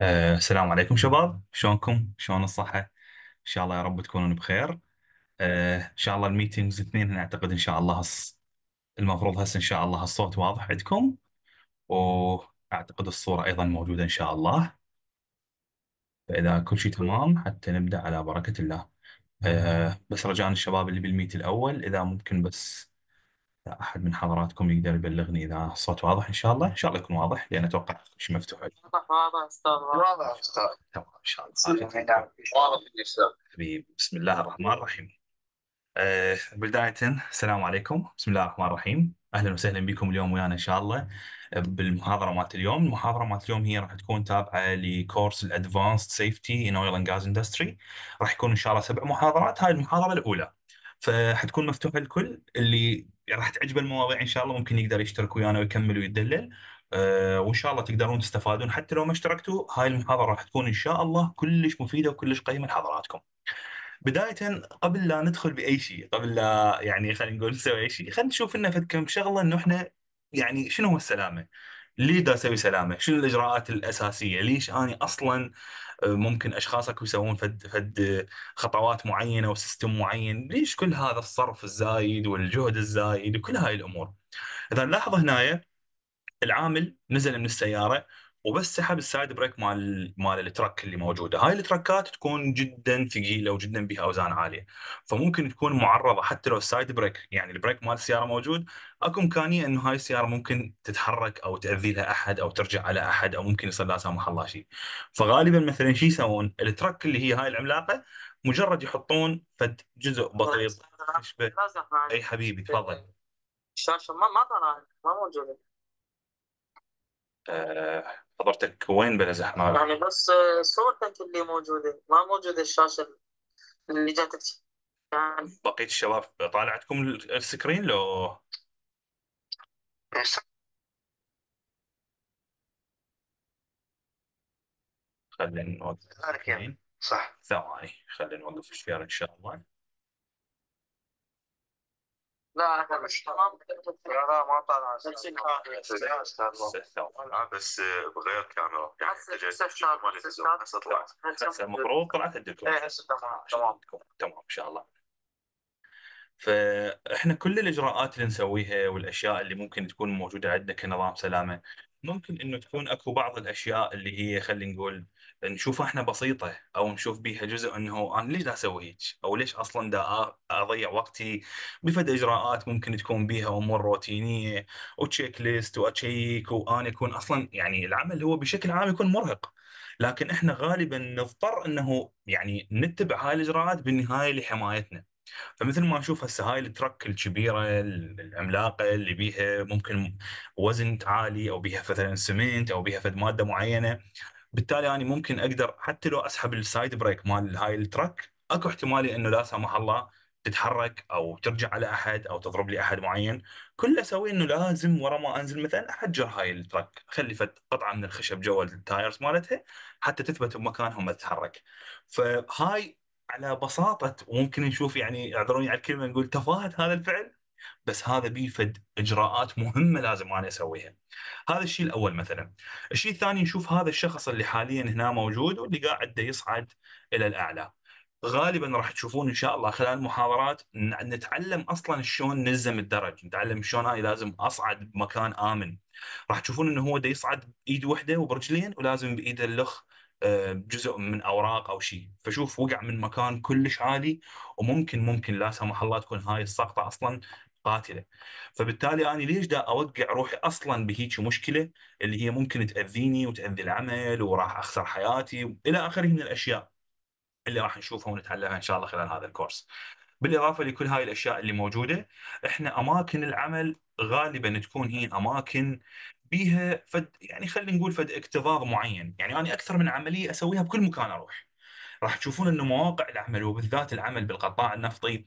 أه السلام عليكم شباب شلونكم شلون الصحة ان شاء الله يا رب تكونون بخير أه ان شاء الله الميتينجز اثنين اعتقد ان شاء الله هس المفروض هسه ان شاء الله الصوت واضح عندكم واعتقد الصورة ايضا موجودة ان شاء الله فاذا كل شيء تمام حتى نبدأ على بركة الله أه بس رجاء الشباب اللي بالميت الاول اذا ممكن بس اذا احد من حضراتكم يقدر يبلغني اذا الصوت واضح ان شاء الله ان شاء الله يكون واضح لان اتوقع مش مفتوح واضح واضح استاذ واضح استاذ تمام ان شاء الله واضح حبيبي بسم الله الرحمن الرحيم أه بداية السلام عليكم بسم الله الرحمن الرحيم اهلا وسهلا بكم اليوم ويانا ان شاء الله آه، بالمحاضره مالت اليوم، المحاضره مالت اليوم هي راح تكون تابعه لكورس الادفانسد سيفتي ان اويل اند جاز اندستري، راح يكون ان شاء الله سبع محاضرات، هاي المحاضره الاولى. فحتكون مفتوحه للكل اللي يعني راح تعجب المواضيع ان شاء الله ممكن يقدر يشترك ويانا ويكمل ويدلل أه وان شاء الله تقدرون تستفادون حتى لو ما اشتركتوا هاي المحاضره راح تكون ان شاء الله كلش مفيده وكلش قيمه لحضراتكم. بدايه قبل لا ندخل باي شيء قبل لا يعني خلينا نقول نسوي اي شيء خلينا نشوف لنا فد كم شغله انه احنا يعني شنو هو السلامه؟ ليه دا اسوي سلامه؟ شنو الاجراءات الاساسيه؟ ليش اني اصلا آه، ممكن اشخاصك يسوون فد فد خطوات معينه وسيستم معين ليش كل هذا الصرف الزايد والجهد الزايد وكل هاي الامور اذا لاحظ هنايا العامل نزل من السياره وبس سحب السايد بريك مال مال التراك اللي موجوده، هاي التراكات تكون جدا ثقيله وجدا بها اوزان عاليه، فممكن تكون معرضه حتى لو السايد بريك يعني البريك مال السياره موجود، اكو امكانيه انه هاي السياره ممكن تتحرك او تاذي لها احد او ترجع على احد او ممكن يصير لا سمح الله شيء. فغالبا مثلا شو يسوون؟ التراك اللي هي هاي العملاقه مجرد يحطون فد جزء بسيط يشبه اي حبيبي تفضل الشاشه ما ما طلعت ما موجوده. آه، حضرتك وين بلا زحمة؟ يعني بس آه، صورتك اللي موجودة ما موجودة الشاشة اللي جاتك يعني بقية الشباب طالعتكم السكرين لو خلينا نوقف صح ثواني خلينا نوقف الشير إن شاء الله لا لا ما طالع آه، بس بغير كاميرا يعني المفروض طلعت عندكم ايه تمام تمام ان شاء الله فاحنا كل الاجراءات اللي نسويها والاشياء اللي ممكن تكون موجوده عندنا كنظام سلامه ممكن انه تكون اكو بعض الاشياء اللي هي خلينا نقول نشوفها احنا بسيطه او نشوف بيها جزء انه انا ليش دا اسوي هيك او ليش اصلا دا اضيع وقتي بفد اجراءات ممكن تكون بيها امور روتينيه وتشيك ليست واتشيك وانا يكون اصلا يعني العمل هو بشكل عام يكون مرهق لكن احنا غالبا نضطر انه يعني نتبع هاي الاجراءات بالنهايه لحمايتنا فمثل ما اشوف هسه هاي الترك الكبيره العملاقه اللي بيها ممكن وزن عالي او بيها مثلا سمنت او بيها فد ماده معينه بالتالي انا ممكن اقدر حتى لو اسحب السايد بريك مال هاي التراك اكو احتمالي انه لا سمح الله تتحرك او ترجع على احد او تضرب لي احد معين كله اسوي انه لازم ورا ما انزل مثلا احجر هاي التراك اخلي قطعه من الخشب جوا التايرز مالتها حتى تثبت بمكانها وما تتحرك فهاي على بساطه وممكن نشوف يعني اعذروني على الكلمه نقول تفاهه هذا الفعل بس هذا بيفد اجراءات مهمه لازم انا اسويها. هذا الشيء الاول مثلا. الشيء الثاني نشوف هذا الشخص اللي حاليا هنا موجود واللي قاعد يصعد الى الاعلى. غالبا راح تشوفون ان شاء الله خلال المحاضرات نتعلم اصلا شلون نلزم الدرج، نتعلم شلون انا لازم اصعد بمكان امن. راح تشوفون انه هو دا يصعد بايد وحده وبرجلين ولازم بايده اللخ آه، جزء من اوراق او شيء فشوف وقع من مكان كلش عالي وممكن ممكن لا سمح الله تكون هاي السقطه اصلا قاتله فبالتالي انا ليش دا اوقع روحي اصلا بهيك مشكله اللي هي ممكن تاذيني وتاذي العمل وراح اخسر حياتي الى اخره من الاشياء اللي راح نشوفها ونتعلمها ان شاء الله خلال هذا الكورس بالاضافه لكل هاي الاشياء اللي موجوده احنا اماكن العمل غالبا تكون هي اماكن بيها فد يعني خلينا نقول فد اكتظاظ معين يعني انا اكثر من عمليه اسويها بكل مكان اروح راح تشوفون أن مواقع العمل وبالذات العمل بالقطاع النفطي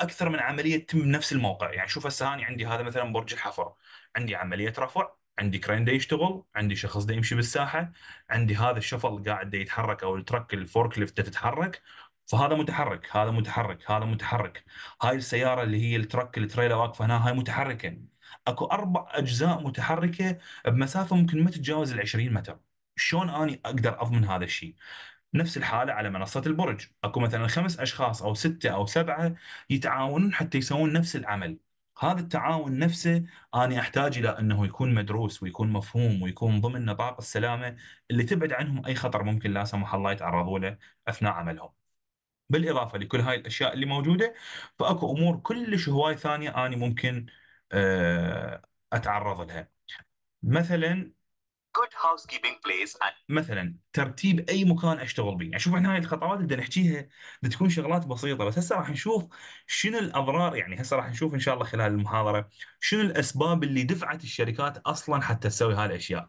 أكثر من عملية تتم بنفس الموقع يعني شوف هسه أنا عندي هذا مثلا برج الحفر عندي عملية رفع عندي كرين دا يشتغل عندي شخص دا يمشي بالساحة عندي هذا الشفل قاعد دا يتحرك أو الترك الفورك ليفت تتحرك فهذا متحرك هذا متحرك هذا متحرك هاي السياره اللي هي الترك التريلا واقفه هنا هاي متحركه اكو اربع اجزاء متحركه بمسافه ممكن ما تتجاوز ال 20 متر شلون اني اقدر اضمن هذا الشيء نفس الحالة على منصة البرج أكو مثلا خمس أشخاص أو ستة أو سبعة يتعاونون حتى يسوون نفس العمل هذا التعاون نفسه أنا أحتاج إلى أنه يكون مدروس ويكون مفهوم ويكون ضمن نطاق السلامة اللي تبعد عنهم أي خطر ممكن لا سمح الله يتعرضوا له أثناء عملهم بالإضافة لكل هاي الأشياء اللي موجودة فأكو أمور كلش هواي ثانية أنا ممكن آه، أتعرض لها مثلا good housekeeping place and... مثلا ترتيب اي مكان اشتغل يعني اشوف احنا هاي الخطوات اللي نحكيها بتكون شغلات بسيطه بس هسه راح نشوف شنو الاضرار يعني هسه راح نشوف ان شاء الله خلال المحاضره شنو الاسباب اللي دفعت الشركات اصلا حتى تسوي هاي الاشياء.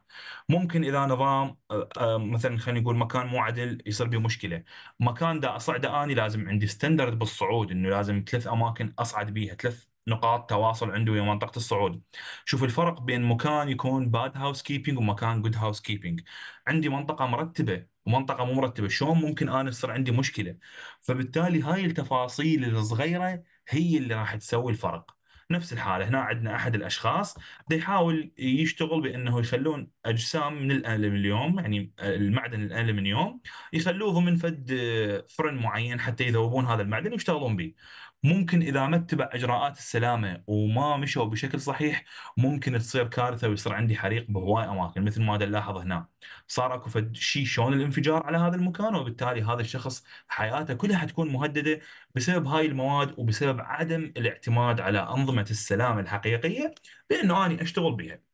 ممكن اذا نظام آه، آه، مثلا خلينا نقول مكان مو عدل يصير به مشكله، مكان دا اصعده اني لازم عندي ستاندرد بالصعود انه لازم ثلاث اماكن اصعد بيها، ثلاث نقاط تواصل عنده ويا منطقه الصعود شوف الفرق بين مكان يكون باد هاوس كيبنج ومكان جود هاوس كيبنج عندي منطقه مرتبه ومنطقه مو مرتبه شلون ممكن انا يصير عندي مشكله فبالتالي هاي التفاصيل الصغيره هي اللي راح تسوي الفرق نفس الحاله هنا عندنا احد الاشخاص بده يحاول يشتغل بانه يخلون اجسام من الالمنيوم يعني المعدن الالمنيوم يخلوه من فد فرن معين حتى يذوبون هذا المعدن ويشتغلون به ممكن إذا ما اتبع إجراءات السلامة وما مشوا بشكل صحيح ممكن تصير كارثة ويصير عندي حريق بهواي أماكن مثل ما نلاحظ هنا صار أكو فد شيء شلون الانفجار على هذا المكان وبالتالي هذا الشخص حياته كلها حتكون مهددة بسبب هاي المواد وبسبب عدم الاعتماد على أنظمة السلامة الحقيقية بأنه أنا أشتغل بها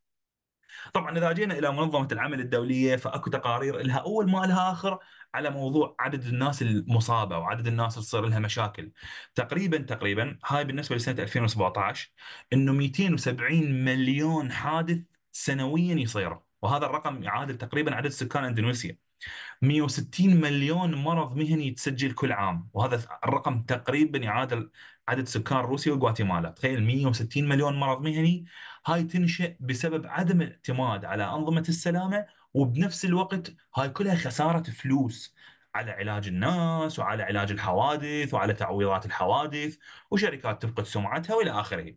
طبعا اذا جينا الى منظمه العمل الدوليه فاكو تقارير لها اول ما لها اخر على موضوع عدد الناس المصابه وعدد الناس اللي تصير لها مشاكل تقريبا تقريبا هاي بالنسبه لسنه 2017 انه 270 مليون حادث سنويا يصير وهذا الرقم يعادل تقريبا عدد سكان اندونيسيا 160 مليون مرض مهني يتسجل كل عام وهذا الرقم تقريبا يعادل عدد سكان روسيا وغواتيمالا تخيل 160 مليون مرض مهني هاي تنشأ بسبب عدم الاعتماد على أنظمة السلامة وبنفس الوقت هاي كلها خسارة فلوس على علاج الناس وعلى علاج الحوادث وعلى تعويضات الحوادث وشركات تفقد سمعتها والى اخره.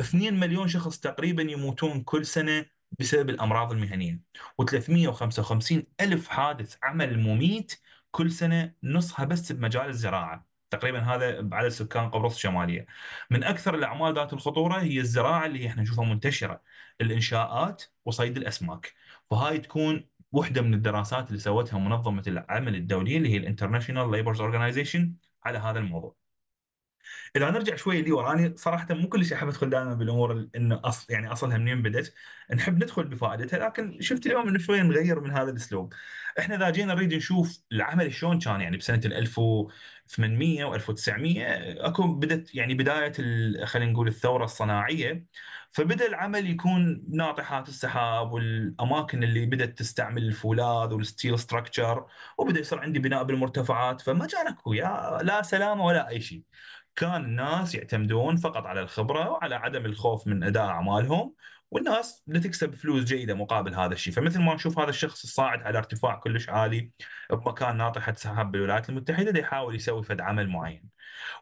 2 مليون شخص تقريبا يموتون كل سنه بسبب الامراض المهنيه و355 الف حادث عمل مميت كل سنه نصها بس بمجال الزراعه. تقريبا هذا بعدد سكان قبرص الشماليه. من اكثر الاعمال ذات الخطوره هي الزراعه اللي احنا نشوفها منتشره، الانشاءات وصيد الاسماك، فهاي تكون واحده من الدراسات اللي سوتها منظمه العمل الدوليه اللي هي الانترناشونال ليبرز اورجنايزيشن على هذا الموضوع. اذا نرجع شوي لي انا صراحه مو كلش احب ادخل دائما بالامور انه اصل يعني اصلها منين بدت نحب ندخل بفائدتها لكن شفت اليوم انه شوي نغير من هذا الاسلوب احنا اذا جينا نريد نشوف العمل شلون كان يعني بسنه 1800 و1900 اكو بدت يعني بدايه خلينا نقول الثوره الصناعيه فبدا العمل يكون ناطحات السحاب والاماكن اللي بدات تستعمل الفولاذ والستيل ستراكشر وبدا يصير عندي بناء بالمرتفعات فما كان اكو يا لا سلامه ولا اي شيء كان الناس يعتمدون فقط على الخبره وعلى عدم الخوف من اداء اعمالهم والناس بتكسب فلوس جيده مقابل هذا الشيء، فمثل ما نشوف هذا الشخص الصاعد على ارتفاع كلش عالي بمكان ناطحه سحاب بالولايات المتحده يحاول يسوي فد عمل معين.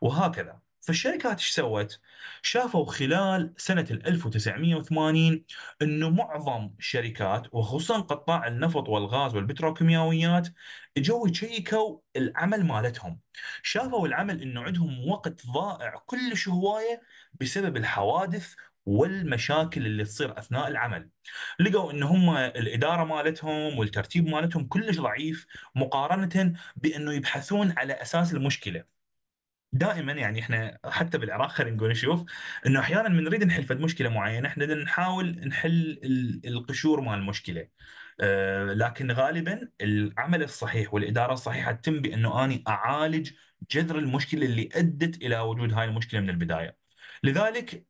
وهكذا فالشركات ايش سوت؟ شافوا خلال سنه 1980 انه معظم الشركات وخصوصا قطاع النفط والغاز والبتروكيماويات جو يشيكوا العمل مالتهم، شافوا العمل انه عندهم وقت ضائع كلش هوايه بسبب الحوادث والمشاكل اللي تصير اثناء العمل. لقوا ان هم الاداره مالتهم والترتيب مالتهم كلش ضعيف مقارنه بانه يبحثون على اساس المشكله. دائما يعني احنا حتى بالعراق خلينا نقول نشوف انه احيانا من نريد نحل فد مشكله معينه احنا نحاول نحل القشور مال المشكله أه لكن غالبا العمل الصحيح والاداره الصحيحه تتم بانه اني اعالج جذر المشكله اللي ادت الى وجود هاي المشكله من البدايه. لذلك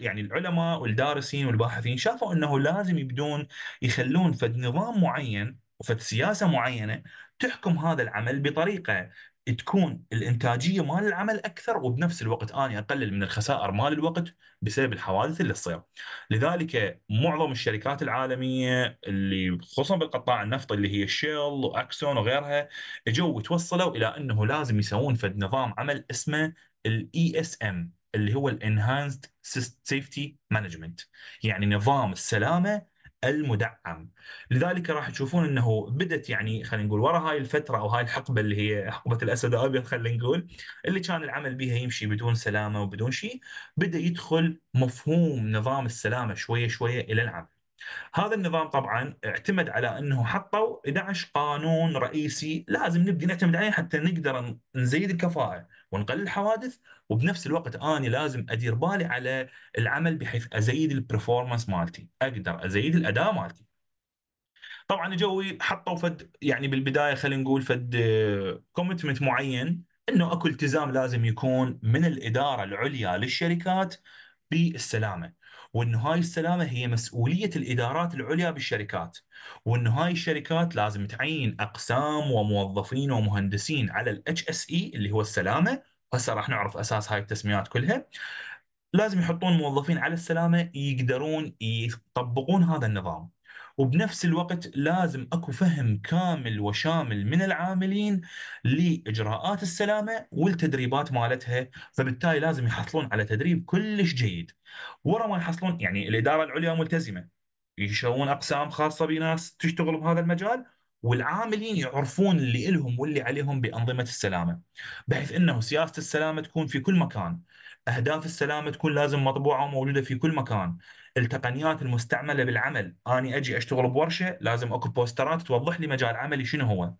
يعني العلماء والدارسين والباحثين شافوا انه لازم يبدون يخلون فد نظام معين وفد سياسه معينه تحكم هذا العمل بطريقه تكون الانتاجيه مال العمل اكثر وبنفس الوقت اني اقلل من الخسائر مال الوقت بسبب الحوادث اللي تصير. لذلك معظم الشركات العالميه اللي خصوصا بالقطاع النفطي اللي هي شيل واكسون وغيرها اجوا وتوصلوا الى انه لازم يسوون فد نظام عمل اسمه الاي اس e ام اللي هو الانهانسد سيفتي مانجمنت يعني نظام السلامه المدعم لذلك راح تشوفون انه بدت يعني خلينا نقول ورا هاي الفتره او هاي الحقبه اللي هي حقبه الاسد الابيض خلينا نقول اللي كان العمل بها يمشي بدون سلامه وبدون شيء بدا يدخل مفهوم نظام السلامه شويه شويه الى العمل هذا النظام طبعا اعتمد على انه حطوا 11 قانون رئيسي لازم نبدي نعتمد عليه حتى نقدر نزيد الكفاءه ونقلل الحوادث وبنفس الوقت انا لازم ادير بالي على العمل بحيث ازيد البرفورمانس مالتي، اقدر ازيد الاداء مالتي. طبعا جوي حطوا فد يعني بالبدايه خلينا نقول فد كوميتمنت آه، معين انه اكو التزام لازم يكون من الاداره العليا للشركات بالسلامه. وان هاي السلامه هي مسؤوليه الادارات العليا بالشركات وان هاي الشركات لازم تعين اقسام وموظفين ومهندسين على الاتش اس اي e اللي هو السلامه هسه راح نعرف اساس هاي التسميات كلها لازم يحطون موظفين على السلامه يقدرون يطبقون هذا النظام وبنفس الوقت لازم اكو فهم كامل وشامل من العاملين لاجراءات السلامه والتدريبات مالتها فبالتالي لازم يحصلون على تدريب كلش جيد ورا ما يحصلون يعني الاداره العليا ملتزمه يشوون اقسام خاصه بناس تشتغل بهذا المجال والعاملين يعرفون اللي إلهم واللي عليهم بأنظمة السلامة بحيث أنه سياسة السلامة تكون في كل مكان أهداف السلامة تكون لازم مطبوعة وموجودة في كل مكان التقنيات المستعمله بالعمل اني اجي اشتغل بورشه لازم اكو بوسترات توضح لي مجال عملي شنو هو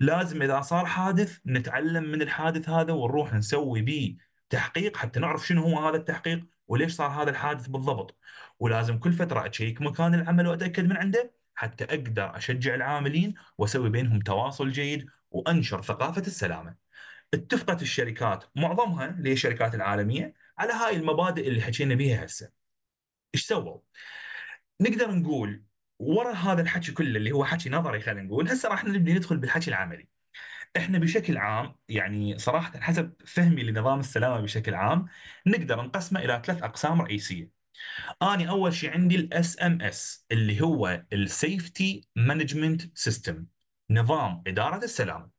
لازم اذا صار حادث نتعلم من الحادث هذا ونروح نسوي به تحقيق حتى نعرف شنو هو هذا التحقيق وليش صار هذا الحادث بالضبط ولازم كل فتره اشيك مكان العمل واتاكد من عنده حتى اقدر اشجع العاملين واسوي بينهم تواصل جيد وانشر ثقافه السلامه. اتفقت الشركات معظمها اللي هي الشركات العالميه على هاي المبادئ اللي حكينا بيها هسه. ايش سووا؟ نقدر نقول ورا هذا الحكي كله اللي هو حكي نظري خلينا نقول هسه راح نبدي ندخل بالحكي العملي. احنا بشكل عام يعني صراحه حسب فهمي لنظام السلامه بشكل عام نقدر نقسمه الى ثلاث اقسام رئيسيه. انا اول شيء عندي الاس ام اس اللي هو السيفتي مانجمنت سيستم نظام اداره السلامه.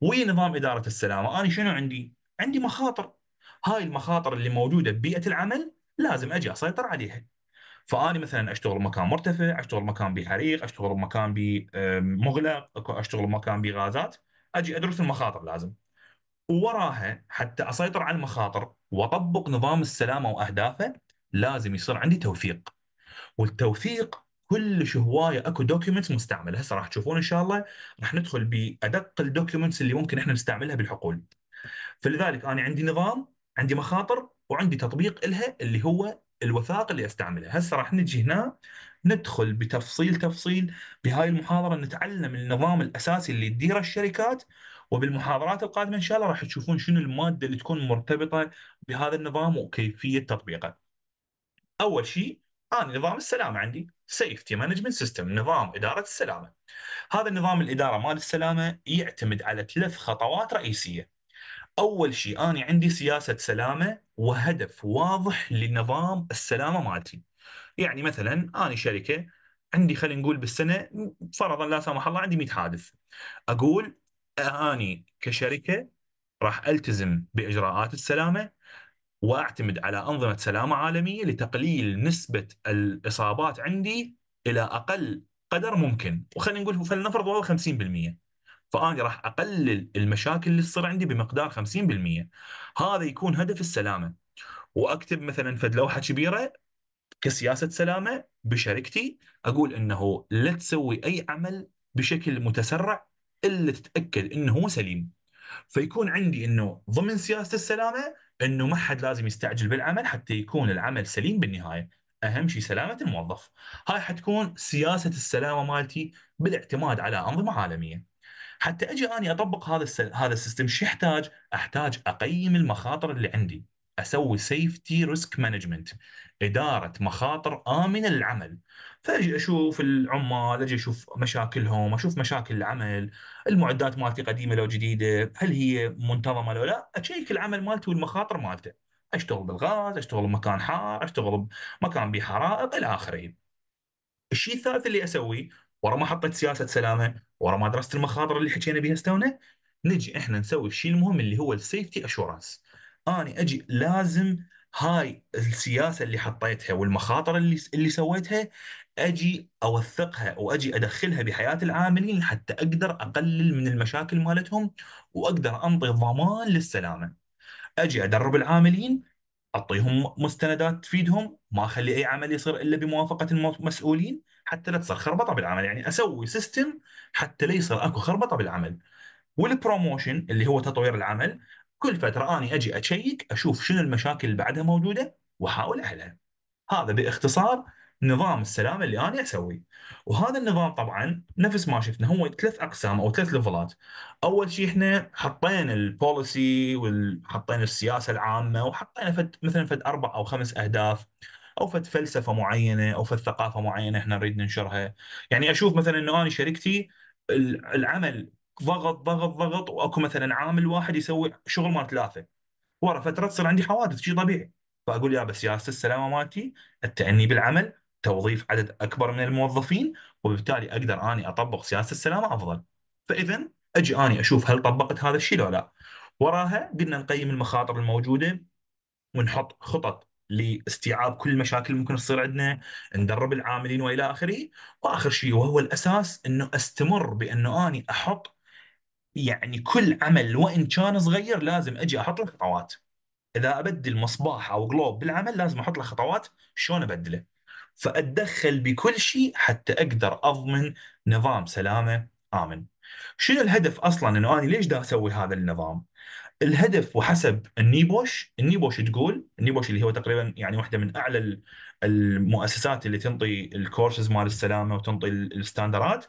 ويا نظام اداره السلامه انا شنو عندي؟ عندي مخاطر هاي المخاطر اللي موجوده ببيئه العمل لازم اجي اسيطر عليها فاني مثلا اشتغل بمكان مرتفع اشتغل بمكان بحريق اشتغل بمكان بمغلق آه، اشتغل بمكان بغازات اجي ادرس المخاطر لازم ووراها حتى اسيطر على المخاطر واطبق نظام السلامه واهدافه لازم يصير عندي توثيق والتوثيق كلش هوايه اكو دوكيومنتس مستعمله هسه راح تشوفون ان شاء الله راح ندخل بادق الدوكيومنتس اللي ممكن احنا نستعملها بالحقول فلذلك انا عندي نظام عندي مخاطر وعندي تطبيق إلها اللي هو الوثائق اللي استعملها هسه راح نجي هنا ندخل بتفصيل تفصيل بهاي المحاضرة نتعلم النظام الأساسي اللي تديره الشركات وبالمحاضرات القادمة إن شاء الله راح تشوفون شنو المادة اللي تكون مرتبطة بهذا النظام وكيفية تطبيقه أول شيء أنا نظام السلامة عندي سيفتي مانجمنت سيستم نظام إدارة السلامة هذا النظام الإدارة مال السلامة يعتمد على ثلاث خطوات رئيسية اول شيء انا عندي سياسه سلامه وهدف واضح لنظام السلامه مالتي يعني مثلا انا شركه عندي خلينا نقول بالسنه فرضا لا سمح الله عندي 100 حادث اقول اني كشركه راح التزم باجراءات السلامه واعتمد على انظمه سلامه عالميه لتقليل نسبه الاصابات عندي الى اقل قدر ممكن وخلينا نقول فلنفرض والله 50% فانا راح اقلل المشاكل اللي تصير عندي بمقدار 50% هذا يكون هدف السلامه واكتب مثلا فد لوحه كبيره كسياسه سلامه بشركتي اقول انه لا تسوي اي عمل بشكل متسرع الا تتاكد انه هو سليم فيكون عندي انه ضمن سياسه السلامه انه ما حد لازم يستعجل بالعمل حتى يكون العمل سليم بالنهايه اهم شيء سلامه الموظف هاي حتكون سياسه السلامه مالتي بالاعتماد على انظمه عالميه حتى اجي اني اطبق هذا السل... هذا السيستم شو يحتاج؟ احتاج اقيم المخاطر اللي عندي اسوي سيفتي ريسك مانجمنت اداره مخاطر امنه للعمل فاجي اشوف العمال اجي اشوف مشاكلهم اشوف مشاكل العمل المعدات مالتي قديمه لو جديده هل هي منتظمه لو لا اشيك العمل مالتي والمخاطر مالته اشتغل بالغاز اشتغل بمكان حار اشتغل بمكان بحرائق حرائق الى اخره الشيء الثالث اللي اسويه ورا ما حطيت سياسه سلامه ورا ما درست المخاطر اللي حكينا بها استونا نجي احنا نسوي الشيء المهم اللي هو السيفتي اشورنس اني اجي لازم هاي السياسه اللي حطيتها والمخاطر اللي اللي سويتها اجي اوثقها واجي ادخلها بحياه العاملين حتى اقدر اقلل من المشاكل مالتهم واقدر انطي ضمان للسلامه. اجي ادرب العاملين اعطيهم مستندات تفيدهم ما اخلي اي عمل يصير الا بموافقه المسؤولين حتى لا تصير خربطه بالعمل يعني اسوي سيستم حتى لا يصير اكو خربطه بالعمل والبروموشن اللي هو تطوير العمل كل فتره اني اجي اشيك اشوف شنو المشاكل اللي بعدها موجوده واحاول احلها هذا باختصار نظام السلامه اللي انا اسويه وهذا النظام طبعا نفس ما شفنا هو ثلاث اقسام او ثلاث ليفلات اول شيء احنا حطينا البوليسي وحطينا السياسه العامه وحطينا فد مثلا فد اربع او خمس اهداف او فد فلسفه معينه او فد ثقافه معينه احنا نريد ننشرها يعني اشوف مثلا انه انا شركتي العمل ضغط ضغط ضغط واكو مثلا عامل واحد يسوي شغل مال ثلاثه ورا فتره تصير عندي حوادث شيء طبيعي فاقول يا بس سياسه السلامه مالتي التأني بالعمل توظيف عدد اكبر من الموظفين وبالتالي اقدر اني اطبق سياسه السلامه افضل فاذا اجي اني اشوف هل طبقت هذا الشيء ولا لا وراها قلنا نقيم المخاطر الموجوده ونحط خطط لاستيعاب كل المشاكل اللي ممكن تصير عندنا ندرب العاملين والى اخره واخر شيء وهو الاساس انه استمر بانه اني احط يعني كل عمل وان كان صغير لازم اجي احط له خطوات اذا ابدل مصباح او جلوب بالعمل لازم احط له خطوات شلون ابدله فاتدخل بكل شيء حتى اقدر اضمن نظام سلامه امن شنو الهدف اصلا انه انا ليش دا اسوي هذا النظام الهدف وحسب النيبوش النيبوش تقول النيبوش اللي هو تقريبا يعني واحده من اعلى المؤسسات اللي تنطي الكورسز مال السلامه وتنطي الستاندرات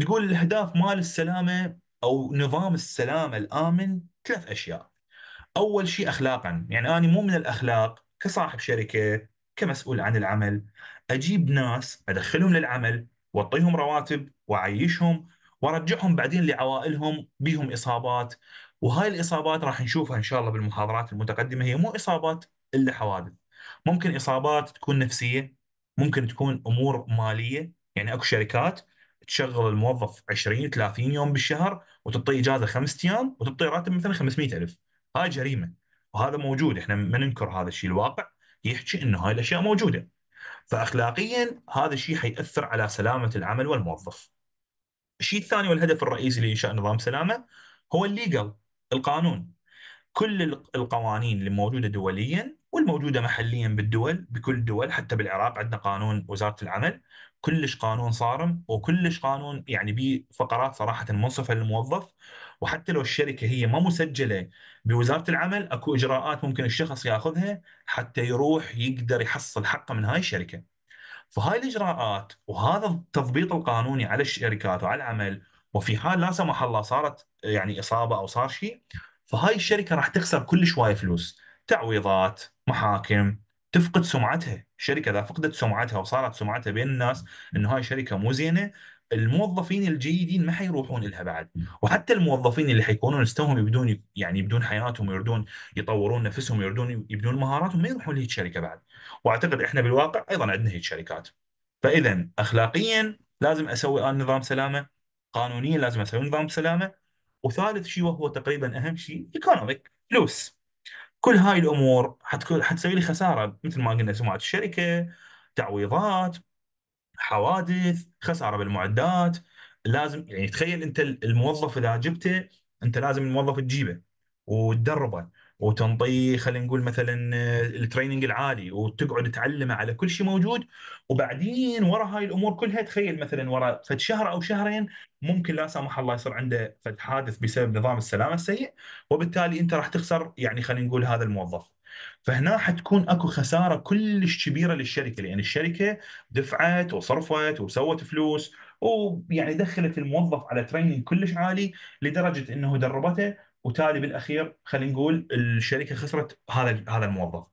تقول الاهداف مال السلامه او نظام السلامه الامن ثلاث اشياء اول شيء اخلاقا يعني انا مو من الاخلاق كصاحب شركه كمسؤول عن العمل اجيب ناس ادخلهم للعمل واعطيهم رواتب واعيشهم وارجعهم بعدين لعوائلهم بيهم اصابات وهاي الاصابات راح نشوفها ان شاء الله بالمحاضرات المتقدمه هي مو اصابات الا حوادث ممكن اصابات تكون نفسيه ممكن تكون امور ماليه يعني اكو شركات تشغل الموظف 20 30 يوم بالشهر وتعطيه اجازه خمس ايام وتعطيه راتب مثلا 500 الف هاي جريمه وهذا موجود احنا ما ننكر هذا الشيء الواقع يحكي انه هاي الاشياء موجوده فاخلاقيا هذا الشيء حيأثر على سلامه العمل والموظف الشيء الثاني والهدف الرئيسي لانشاء نظام سلامه هو الليجل القانون كل القوانين اللي موجوده دوليا والموجوده محليا بالدول بكل الدول حتى بالعراق عندنا قانون وزاره العمل كلش قانون صارم وكلش قانون يعني به فقرات صراحه منصفه للموظف وحتى لو الشركه هي ما مسجله بوزاره العمل اكو اجراءات ممكن الشخص ياخذها حتى يروح يقدر يحصل حقه من هاي الشركه. فهاي الاجراءات وهذا التضبيط القانوني على الشركات وعلى العمل وفي حال لا سمح الله صارت يعني اصابه او صار شيء فهاي الشركه راح تخسر كل شويه فلوس تعويضات محاكم تفقد سمعتها الشركه اذا فقدت سمعتها وصارت سمعتها بين الناس انه هاي شركه مو زينه الموظفين الجيدين ما حيروحون لها بعد وحتى الموظفين اللي حيكونون استوهم يبدون يعني يبدون حياتهم ويردون يطورون نفسهم ويردون يبدون مهاراتهم ما يروحون لهي الشركه بعد واعتقد احنا بالواقع ايضا عندنا هي الشركات فاذا اخلاقيا لازم اسوي آن نظام سلامه قانونيا لازم اسوي نظام سلامه وثالث شيء وهو تقريبا اهم شيء ايكونوميك فلوس كل هاي الامور حتكون حتسوي لي خساره مثل ما قلنا سمعه الشركه تعويضات حوادث خساره بالمعدات لازم يعني تخيل انت الموظف اذا جبته انت لازم الموظف تجيبه وتدربه وتنطيه خلينا نقول مثلا آه، التريننج العالي وتقعد تعلمه على كل شيء موجود وبعدين ورا هاي الامور كلها تخيل مثلا ورا فد شهر او شهرين ممكن لا سمح الله يصير عنده فد حادث بسبب نظام السلامه السيء وبالتالي انت راح تخسر يعني خلينا نقول هذا الموظف. فهنا حتكون اكو خساره كلش كبيره للشركه لان الشركه دفعت وصرفت وسوت فلوس ويعني دخلت الموظف على تريننج كلش عالي لدرجه انه دربته وتالي بالاخير خلينا نقول الشركه خسرت هذا هذا الموظف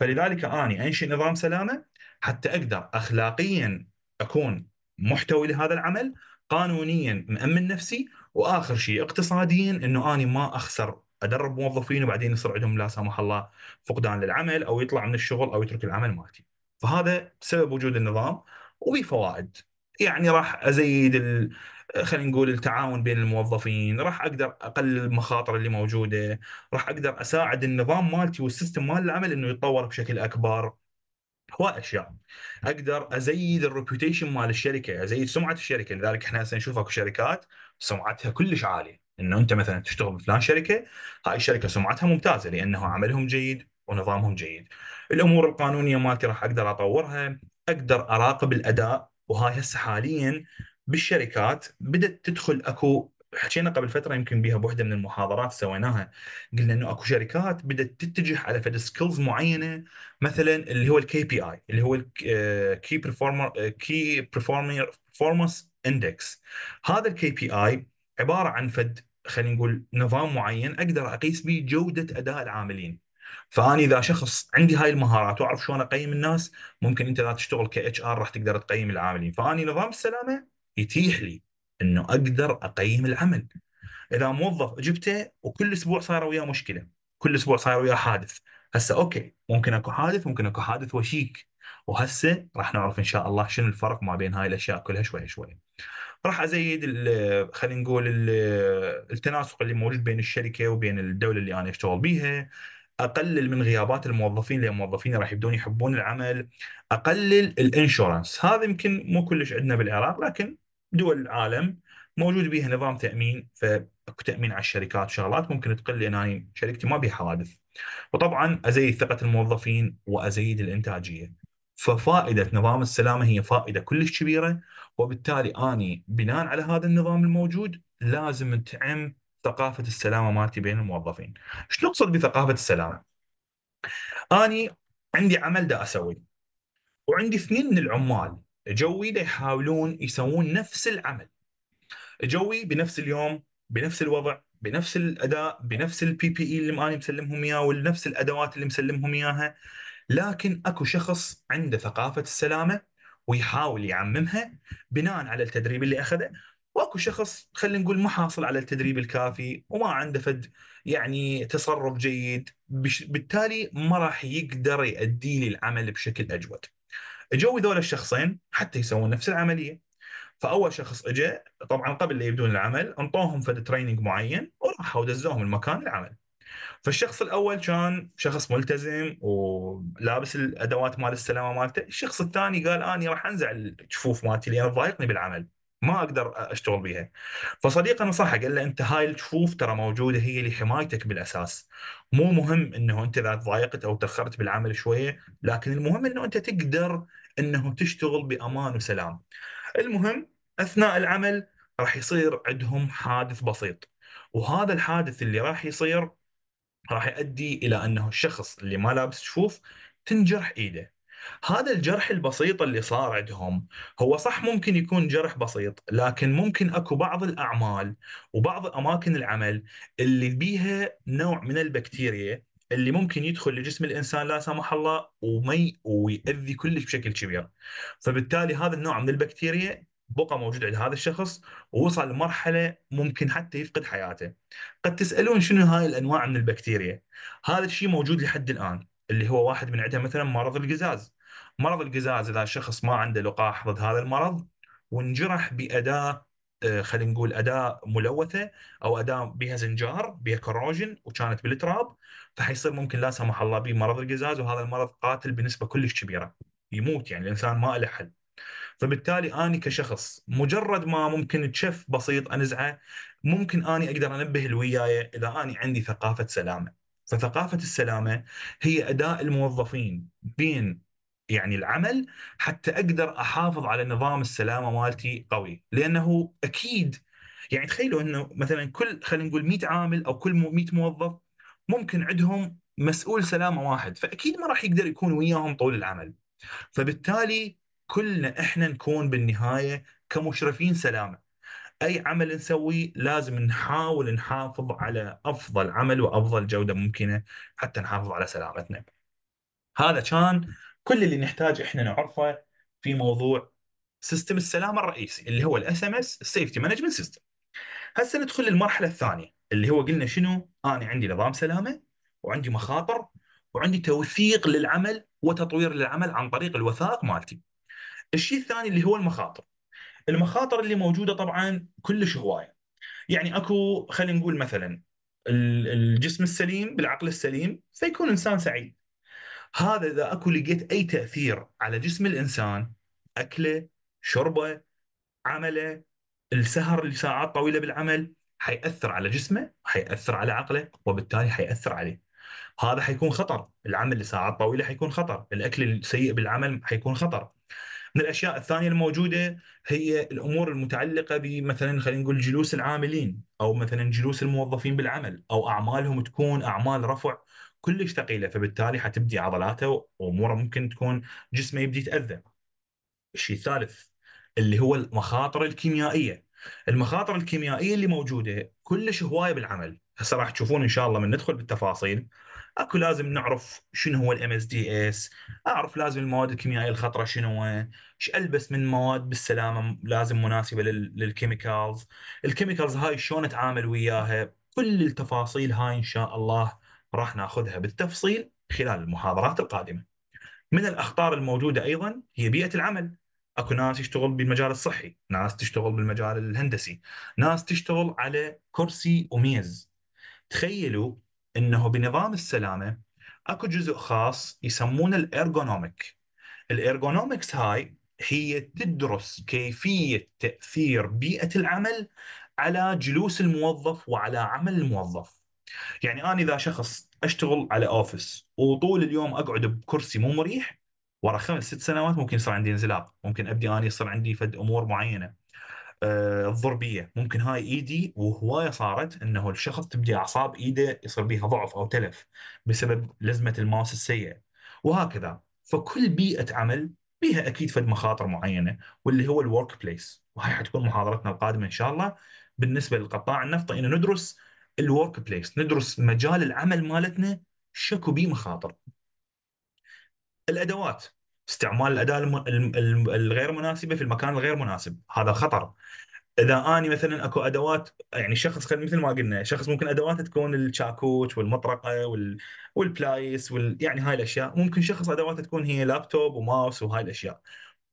فلذلك اني انشئ نظام سلامه حتى اقدر اخلاقيا اكون محتوي لهذا العمل قانونيا مامن نفسي واخر شيء اقتصاديا انه اني ما اخسر ادرب موظفين وبعدين يصير عندهم لا سمح الله فقدان للعمل او يطلع من الشغل او يترك العمل مالتي. فهذا سبب وجود النظام وبفوائد يعني راح ازيد خلينا نقول التعاون بين الموظفين راح اقدر اقلل المخاطر اللي موجوده راح اقدر اساعد النظام مالتي والسيستم مال العمل انه يتطور بشكل اكبر هو اشياء اقدر ازيد الريبيوتيشن مال الشركه ازيد سمعه الشركه لذلك احنا هسه نشوف اكو شركات سمعتها كلش عاليه انه انت مثلا تشتغل بفلان شركه هاي الشركه سمعتها ممتازه لانه عملهم جيد ونظامهم جيد الامور القانونيه مالتي راح اقدر اطورها اقدر اراقب الاداء وهاي هسه حاليا بالشركات بدات تدخل اكو حكينا قبل فتره يمكن بها بوحده من المحاضرات سويناها قلنا انه اكو شركات بدات تتجه على فد سكيلز معينه مثلا اللي هو الكي بي اي اللي هو الكي بيرفورمر كي برفورمانس اندكس هذا الكي بي اي عباره عن فد خلينا نقول نظام معين اقدر اقيس به جوده اداء العاملين فاني اذا شخص عندي هاي المهارات واعرف شلون اقيم الناس ممكن انت اذا تشتغل كاتش ار راح تقدر تقيم العاملين فاني نظام السلامه يتيح لي انه اقدر اقيم العمل اذا موظف جبته وكل اسبوع صار وياه مشكله كل اسبوع صار وياه حادث هسه اوكي ممكن اكو حادث ممكن اكو حادث وشيك وهسه راح نعرف ان شاء الله شنو الفرق ما بين هاي الاشياء كلها شوي شوي راح ازيد خلينا نقول التناسق اللي موجود بين الشركه وبين الدوله اللي انا اشتغل بيها اقلل من غيابات الموظفين لان الموظفين راح يبدون يحبون العمل اقلل الانشورنس هذا يمكن مو كلش عندنا بالعراق لكن دول العالم موجود بيها نظام تامين فاكو تامين على الشركات وشغلات ممكن تقل لان انا شركتي ما بيها حوادث. وطبعا ازيد ثقه الموظفين وازيد الانتاجيه. ففائده نظام السلامه هي فائده كلش كبيره وبالتالي اني بناء على هذا النظام الموجود لازم تعم ثقافه السلامه مالتي بين الموظفين. ايش نقصد بثقافه السلامه؟ اني عندي عمل دا اسوي وعندي اثنين من العمال جوي يحاولون يسوون نفس العمل جوي بنفس اليوم بنفس الوضع بنفس الاداء بنفس البي بي اي e اللي ماني مسلمهم اياه ونفس الادوات اللي مسلمهم اياها لكن اكو شخص عنده ثقافه السلامه ويحاول يعممها بناء على التدريب اللي اخذه واكو شخص خلينا نقول ما حاصل على التدريب الكافي وما عنده فد يعني تصرف جيد بالتالي ما راح يقدر يؤدي لي العمل بشكل اجود. اجوا ذول الشخصين حتى يسوون نفس العمليه فاول شخص اجى طبعا قبل لا يبدون العمل انطوهم فد تريننج معين وراحوا ودزوهم المكان العمل فالشخص الاول كان شخص ملتزم ولابس الادوات مال السلامه مالته، الشخص الثاني قال اني راح انزع الجفوف مالتي لان تضايقني بالعمل ما اقدر اشتغل بها. فصديقه نصحه قال له انت هاي الجفوف ترى موجوده هي لحمايتك بالاساس. مو مهم انه انت اذا تضايقت او تاخرت بالعمل شويه، لكن المهم انه انت تقدر انه تشتغل بامان وسلام. المهم اثناء العمل راح يصير عندهم حادث بسيط وهذا الحادث اللي راح يصير راح يؤدي الى انه الشخص اللي ما لابس شفوف تنجرح ايده هذا الجرح البسيط اللي صار عندهم هو صح ممكن يكون جرح بسيط لكن ممكن اكو بعض الاعمال وبعض اماكن العمل اللي بيها نوع من البكتيريا اللي ممكن يدخل لجسم الانسان لا سمح الله ومي ويؤذي كلش بشكل كبير. فبالتالي هذا النوع من البكتيريا بقى موجود عند هذا الشخص ووصل لمرحله ممكن حتى يفقد حياته. قد تسالون شنو هاي الانواع من البكتيريا؟ هذا الشيء موجود لحد الان اللي هو واحد من عندها مثلا مرض القزاز. مرض القزاز اذا الشخص ما عنده لقاح ضد هذا المرض وانجرح باداه آه، خلينا نقول اداه ملوثه او اداه بها زنجار بها كروجن وكانت بالتراب فحيصير ممكن لا سمح الله به مرض القزاز وهذا المرض قاتل بنسبه كلش كبيره يموت يعني الانسان ما له حل فبالتالي اني كشخص مجرد ما ممكن تشف بسيط انزعه ممكن اني اقدر انبه الويايه اذا اني عندي ثقافه سلامه فثقافه السلامه هي اداء الموظفين بين يعني العمل حتى اقدر احافظ على نظام السلامه مالتي قوي لانه اكيد يعني تخيلوا انه مثلا كل خلينا نقول 100 عامل او كل 100 موظف ممكن عندهم مسؤول سلامه واحد فاكيد ما راح يقدر يكون وياهم طول العمل فبالتالي كلنا احنا نكون بالنهايه كمشرفين سلامه اي عمل نسويه لازم نحاول نحافظ على افضل عمل وافضل جوده ممكنه حتى نحافظ على سلامتنا هذا كان كل اللي نحتاج احنا نعرفه في موضوع سيستم السلامه الرئيسي اللي هو الاس ام اس السيفتي مانجمنت سيستم. هسه ندخل للمرحله الثانيه اللي هو قلنا شنو؟ انا عندي نظام سلامه وعندي مخاطر وعندي توثيق للعمل وتطوير للعمل عن طريق الوثائق مالتي. الشيء الثاني اللي هو المخاطر. المخاطر اللي موجوده طبعا كلش هوايه. يعني اكو خلينا نقول مثلا الجسم السليم بالعقل السليم فيكون انسان سعيد. هذا اذا اكو لقيت اي تاثير على جسم الانسان اكله شربه عمله السهر لساعات طويله بالعمل حيأثر على جسمه حيأثر على عقله وبالتالي حيأثر عليه هذا حيكون خطر العمل لساعات طويله حيكون خطر الاكل السيء بالعمل حيكون خطر من الاشياء الثانيه الموجوده هي الامور المتعلقه بمثلا خلينا نقول جلوس العاملين او مثلا جلوس الموظفين بالعمل او اعمالهم تكون اعمال رفع كلش ثقيله فبالتالي حتبدي عضلاته واموره ممكن تكون جسمه يبدي يتاذى. الشيء الثالث اللي هو المخاطر الكيميائيه. المخاطر الكيميائيه اللي موجوده كلش هوايه بالعمل، هسه راح تشوفون ان شاء الله من ندخل بالتفاصيل اكو لازم نعرف شنو هو الام اس دي اس، اعرف لازم المواد الكيميائيه الخطره شنو ايش البس من مواد بالسلامه لازم مناسبه للكيميكالز، الكيميكالز هاي شلون اتعامل وياها، كل التفاصيل هاي ان شاء الله راح ناخذها بالتفصيل خلال المحاضرات القادمه. من الاخطار الموجوده ايضا هي بيئه العمل. اكو ناس يشتغل بالمجال الصحي، ناس تشتغل بالمجال الهندسي، ناس تشتغل على كرسي وميز. تخيلوا انه بنظام السلامه اكو جزء خاص يسمونه الإيرغونوميك الإيرغونوميكس هاي هي تدرس كيفيه تاثير بيئه العمل على جلوس الموظف وعلى عمل الموظف. يعني انا اذا شخص اشتغل على اوفيس وطول اليوم اقعد بكرسي مو مريح ورا خمس ست سنوات ممكن يصير عندي انزلاق ممكن ابدي اني يصير عندي فد امور معينه أه الضربيه ممكن هاي ايدي وهوايه صارت انه الشخص تبدي اعصاب ايده يصير بيها ضعف او تلف بسبب لزمه الماوس السيء وهكذا فكل بيئه عمل بيها اكيد فد مخاطر معينه واللي هو الورك بليس وهي حتكون محاضرتنا القادمه ان شاء الله بالنسبه للقطاع النفطي انه ندرس الورك بليس ندرس مجال العمل مالتنا شكو بيه مخاطر الادوات استعمال الاداه الغير مناسبه في المكان الغير مناسب هذا خطر اذا اني مثلا اكو ادوات يعني شخص مثل ما قلنا شخص ممكن ادواته تكون الشاكوش والمطرقه وال والبلايس وال يعني هاي الاشياء ممكن شخص ادواته تكون هي لابتوب وماوس وهاي الاشياء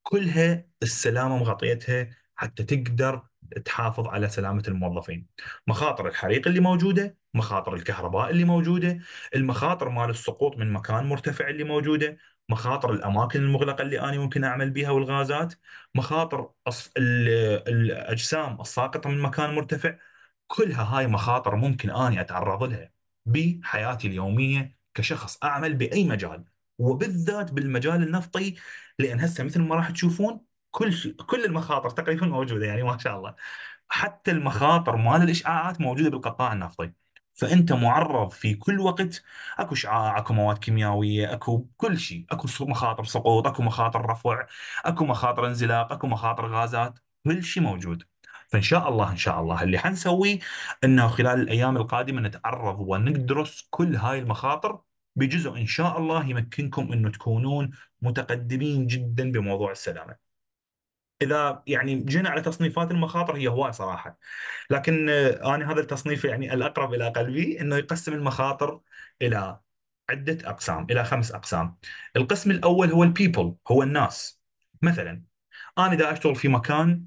كلها السلامه مغطيتها حتى تقدر تحافظ على سلامه الموظفين. مخاطر الحريق اللي موجوده، مخاطر الكهرباء اللي موجوده، المخاطر مال السقوط من مكان مرتفع اللي موجوده، مخاطر الاماكن المغلقه اللي انا ممكن اعمل بها والغازات، مخاطر الاجسام الساقطه من مكان مرتفع، كلها هاي مخاطر ممكن اني اتعرض لها بحياتي اليوميه كشخص اعمل باي مجال وبالذات بالمجال النفطي لان هسه مثل ما راح تشوفون كل شيء كل المخاطر تقريبا موجوده يعني ما شاء الله حتى المخاطر مال الاشعاعات آه، آه، موجوده بالقطاع النفطي فانت معرض في كل وقت اكو اشعاع اكو مواد كيميائيه اكو كل شيء اكو مخاطر سقوط اكو مخاطر رفع اكو مخاطر انزلاق اكو مخاطر غازات كل شيء موجود فان شاء الله ان شاء الله اللي حنسويه انه خلال الايام القادمه نتعرض وندرس كل هاي المخاطر بجزء ان شاء الله يمكنكم انه تكونون متقدمين جدا بموضوع السلامه اذا يعني جينا على تصنيفات المخاطر هي هواي صراحه لكن آه، انا هذا التصنيف يعني الاقرب الى قلبي انه يقسم المخاطر الى عده اقسام الى خمس اقسام القسم الاول هو البيبل هو الناس مثلا انا اذا اشتغل في مكان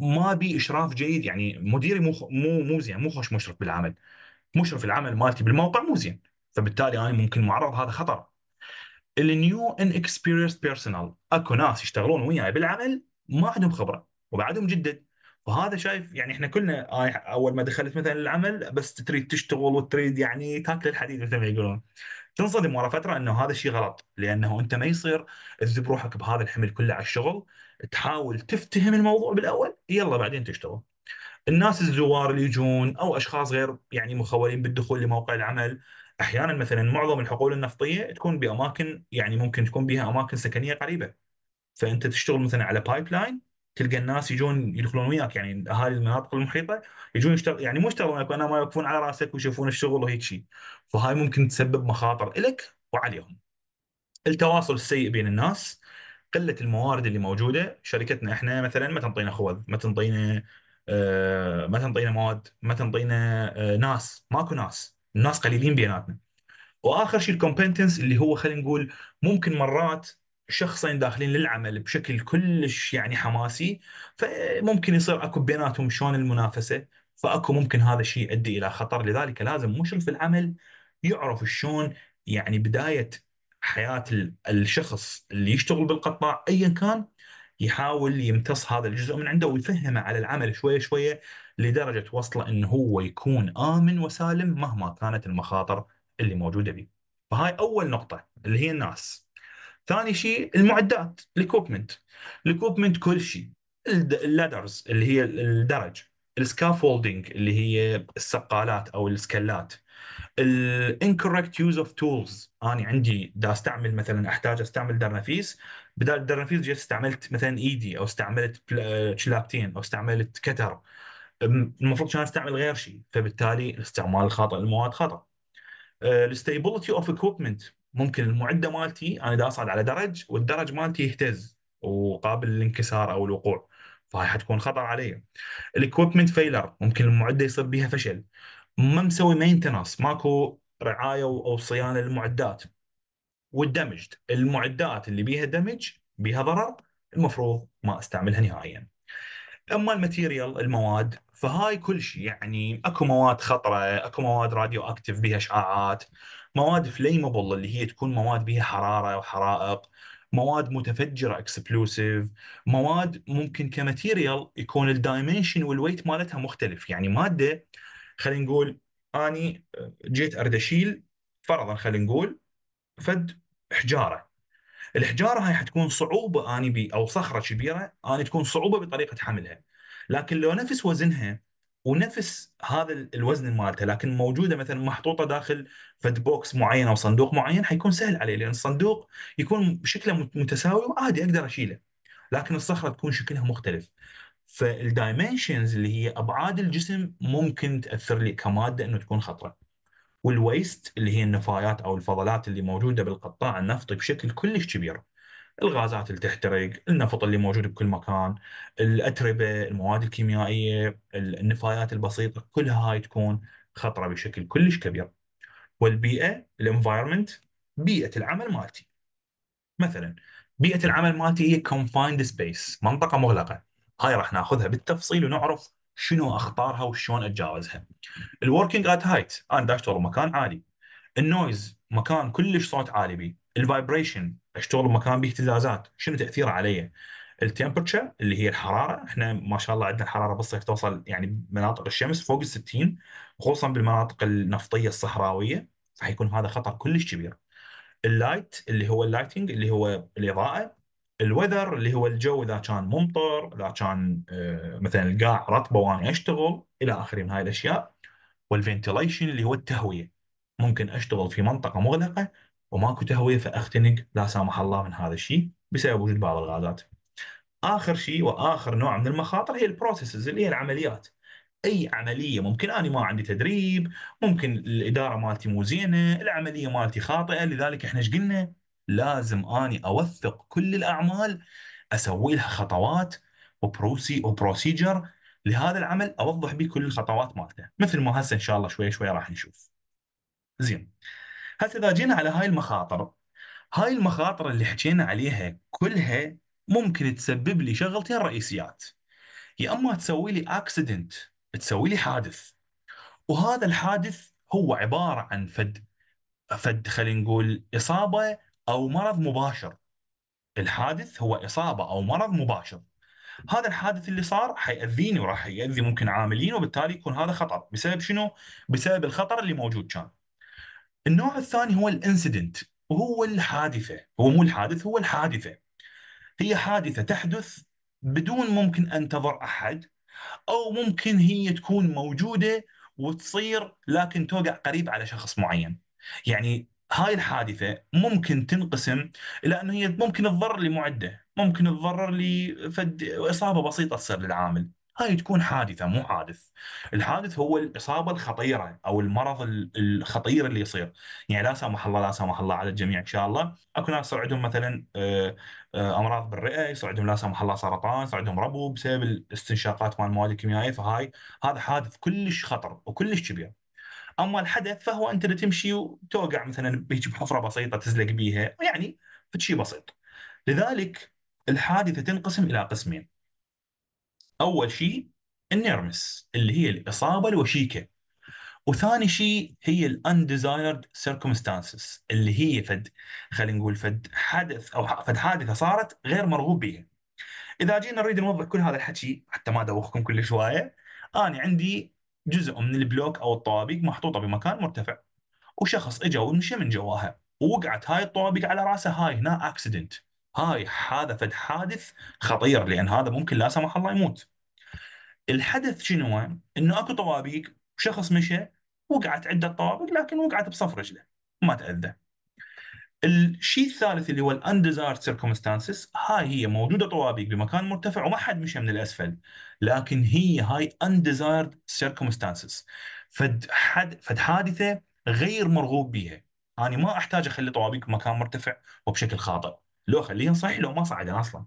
ما بي اشراف جيد يعني مديري مو مو مو زين مو خوش مشرف بالعمل مشرف العمل مالتي بالموقع مو زين فبالتالي انا ممكن معرض هذا خطر النيو ان اكسبيرينس بيرسونال اكو ناس يشتغلون وياي بالعمل ما عندهم خبره وبعدهم جدد فهذا شايف يعني احنا كلنا آه، اول ما دخلت مثلا العمل بس تريد تشتغل وتريد يعني تاكل الحديد مثل ما يقولون تنصدم ورا فتره انه هذا الشيء غلط لانه انت ما يصير تذب روحك بهذا الحمل كله على الشغل تحاول تفتهم الموضوع بالاول يلا بعدين تشتغل الناس الزوار اللي يجون او اشخاص غير يعني مخولين بالدخول لموقع العمل احيانا مثلا معظم الحقول النفطيه تكون باماكن يعني ممكن تكون بها اماكن سكنيه قريبه فانت تشتغل مثلا على بايب لاين تلقى الناس يجون يدخلون وياك يعني اهالي المناطق المحيطه يجون يشتغل يعني مو يشتغلون وياك ما يوقفون على راسك ويشوفون الشغل وهيك شيء فهاي ممكن تسبب مخاطر لك وعليهم. التواصل السيء بين الناس قله الموارد اللي موجوده شركتنا احنا مثلا ما تنطينا خوذ ما تنطينا آه ما تنطينا مواد ما تنطينا آه ناس ماكو ناس الناس قليلين بيناتنا واخر شيء الكومبتنس اللي هو خلينا نقول ممكن مرات شخصين داخلين للعمل بشكل كلش يعني حماسي فممكن يصير اكو بيناتهم شلون المنافسه فاكو ممكن هذا الشيء يؤدي الى خطر لذلك لازم مشرف العمل يعرف شلون يعني بدايه حياه الشخص اللي يشتغل بالقطاع ايا كان يحاول يمتص هذا الجزء من عنده ويفهمه على العمل شويه شويه لدرجه وصله انه هو يكون امن وسالم مهما كانت المخاطر اللي موجوده به. فهاي اول نقطه اللي هي الناس. ثاني شيء المعدات الاكوبمنت الاكوبمنت كل شيء اللادرز اللي هي الدرج السكافولدنج اللي هي السقالات او السكلات الانكوركت يوز اوف تولز انا عندي دا استعمل مثلا احتاج استعمل درنفيس بدال الدرنفيس جيت استعملت مثلا ايدي او استعملت شلابتين او استعملت كتر المفروض كان استعمل غير شيء فبالتالي الاستعمال الخاطئ للمواد خطا الستيبلتي اوف اكويبمنت ممكن المعده مالتي انا دا اصعد على درج والدرج مالتي يهتز وقابل للانكسار او الوقوع فهاي حتكون خطر علي الاكويبمنت فيلر ممكن المعده يصير بها فشل ما مسوي مينتنس ماكو رعايه او صيانه للمعدات والدمج المعدات اللي بيها دمج بيها ضرر المفروض ما استعملها نهائيا اما الماتيريال المواد فهاي كل شيء يعني اكو مواد خطره اكو مواد راديو اكتف بها اشعاعات مواد فليمبل اللي هي تكون مواد بها حراره وحرائق مواد متفجره اكسبلوسيف مواد ممكن كماتيريال يكون الدايمنشن والويت مالتها مختلف يعني ماده خلينا نقول اني جيت اريد اشيل فرضا خلينا نقول فد حجاره الحجاره هاي حتكون صعوبه اني بي او صخره كبيره اني تكون صعوبه بطريقه حملها لكن لو نفس وزنها ونفس هذا الوزن مالته لكن موجوده مثلا محطوطه داخل فد بوكس معين او صندوق معين حيكون سهل عليه لان الصندوق يكون شكله متساوي وعادي اقدر اشيله لكن الصخره تكون شكلها مختلف فالدايمنشنز اللي هي ابعاد الجسم ممكن تاثر لي كماده انه تكون خطره والويست اللي هي النفايات او الفضلات اللي موجوده بالقطاع النفطي بشكل كلش كبير الغازات اللي تحترق النفط اللي موجود بكل مكان الأتربة المواد الكيميائية النفايات البسيطة كلها هاي تكون خطرة بشكل كلش كبير والبيئة الانفايرمنت بيئة العمل مالتي مثلا بيئة العمل مالتي هي كونفايند سبيس منطقة مغلقة هاي راح ناخذها بالتفصيل ونعرف شنو اخطارها وشلون اتجاوزها الوركينج ات هايت انا داش مكان عالي النويز مكان كلش صوت عالي بي الفايبريشن اشتغل بمكان به اهتزازات شنو تاثيره علي؟ التمبرتشر اللي هي الحراره احنا ما شاء الله عندنا الحراره بالصيف توصل يعني مناطق الشمس فوق ال 60 خصوصا بالمناطق النفطيه الصحراويه فحيكون هذا خطر كلش كبير. اللايت اللي هو اللايتنج اللي هو الاضاءه الوذر اللي هو الجو اذا كان ممطر اذا كان آه، مثلا القاع رطبه وانا اشتغل الى اخره من هاي الاشياء والفنتليشن اللي هو التهويه ممكن اشتغل في منطقه مغلقه وماكو تهويه فاختنق لا سامح الله من هذا الشيء بسبب وجود بعض الغازات. اخر شيء واخر نوع من المخاطر هي البروسيسز اللي هي العمليات. اي عمليه ممكن انا ما عندي تدريب، ممكن الاداره مالتي مو زينه، العمليه مالتي خاطئه، لذلك احنا ايش قلنا؟ لازم اني اوثق كل الاعمال اسوي لها خطوات وبروسي وبروسيجر لهذا العمل اوضح به كل الخطوات مالته، مثل ما هسه ان شاء الله شوي شوي راح نشوف. زين. هسه اذا جينا على هاي المخاطر هاي المخاطر اللي حكينا عليها كلها ممكن تسبب لي شغلتين رئيسيات يا اما تسوي لي اكسيدنت تسوي لي حادث وهذا الحادث هو عباره عن فد فد خلينا نقول اصابه او مرض مباشر الحادث هو اصابه او مرض مباشر هذا الحادث اللي صار حيأذيني وراح يأذي ممكن عاملين وبالتالي يكون هذا خطر بسبب شنو؟ بسبب الخطر اللي موجود كان النوع الثاني هو الانسيدنت وهو الحادثه هو مو الحادث هو الحادثه هي حادثه تحدث بدون ممكن ان تضر احد او ممكن هي تكون موجوده وتصير لكن توقع قريب على شخص معين يعني هاي الحادثه ممكن تنقسم الى انه هي ممكن تضر لمعده ممكن تضرر لفد اصابه بسيطه تصير للعامل هاي تكون حادثه مو حادث الحادث هو الاصابه الخطيره او المرض الخطير اللي يصير يعني لا سمح الله لا سمح الله على الجميع ان شاء الله اكو ناس صار عندهم مثلا آه، آه، امراض بالرئه يصير عندهم لا سمح الله سرطان صار عندهم ربو بسبب الاستنشاقات مال المواد الكيميائيه فهاي هذا حادث كلش خطر وكلش كبير اما الحدث فهو انت اللي تمشي وتوقع مثلا بهيك بحفره بسيطه تزلق بيها يعني شيء بسيط لذلك الحادثه تنقسم الى قسمين اول شيء النيرمس اللي هي الاصابه الوشيكه وثاني شيء هي الانديزايرد سيركمستانسز اللي هي فد خلينا نقول فد حدث او فد حادثه صارت غير مرغوب بها اذا جينا نريد نوضح كل هذا الحكي حتى ما ادوخكم كل شويه انا عندي جزء من البلوك او الطوابيق محطوطه بمكان مرتفع وشخص اجى ومشى من جواها ووقعت هاي الطوابق على راسه هاي هنا اكسيدنت هاي هذا فد حادث خطير لان هذا ممكن لا سمح الله يموت الحدث شنو انه اكو طوابيق شخص مشى وقعت عده طوابق لكن وقعت بصف رجله ما تاذى الشيء الثالث اللي هو الاندزارد سيركمستانسز هاي هي موجوده طوابيق بمكان مرتفع وما حد مشى من الاسفل لكن هي هاي اندزارد سيركمستانسز فد حد فد حادثه غير مرغوب بها انا يعني ما احتاج اخلي طوابيق بمكان مرتفع وبشكل خاطئ لو خليهن صحيح لو ما صعد اصلا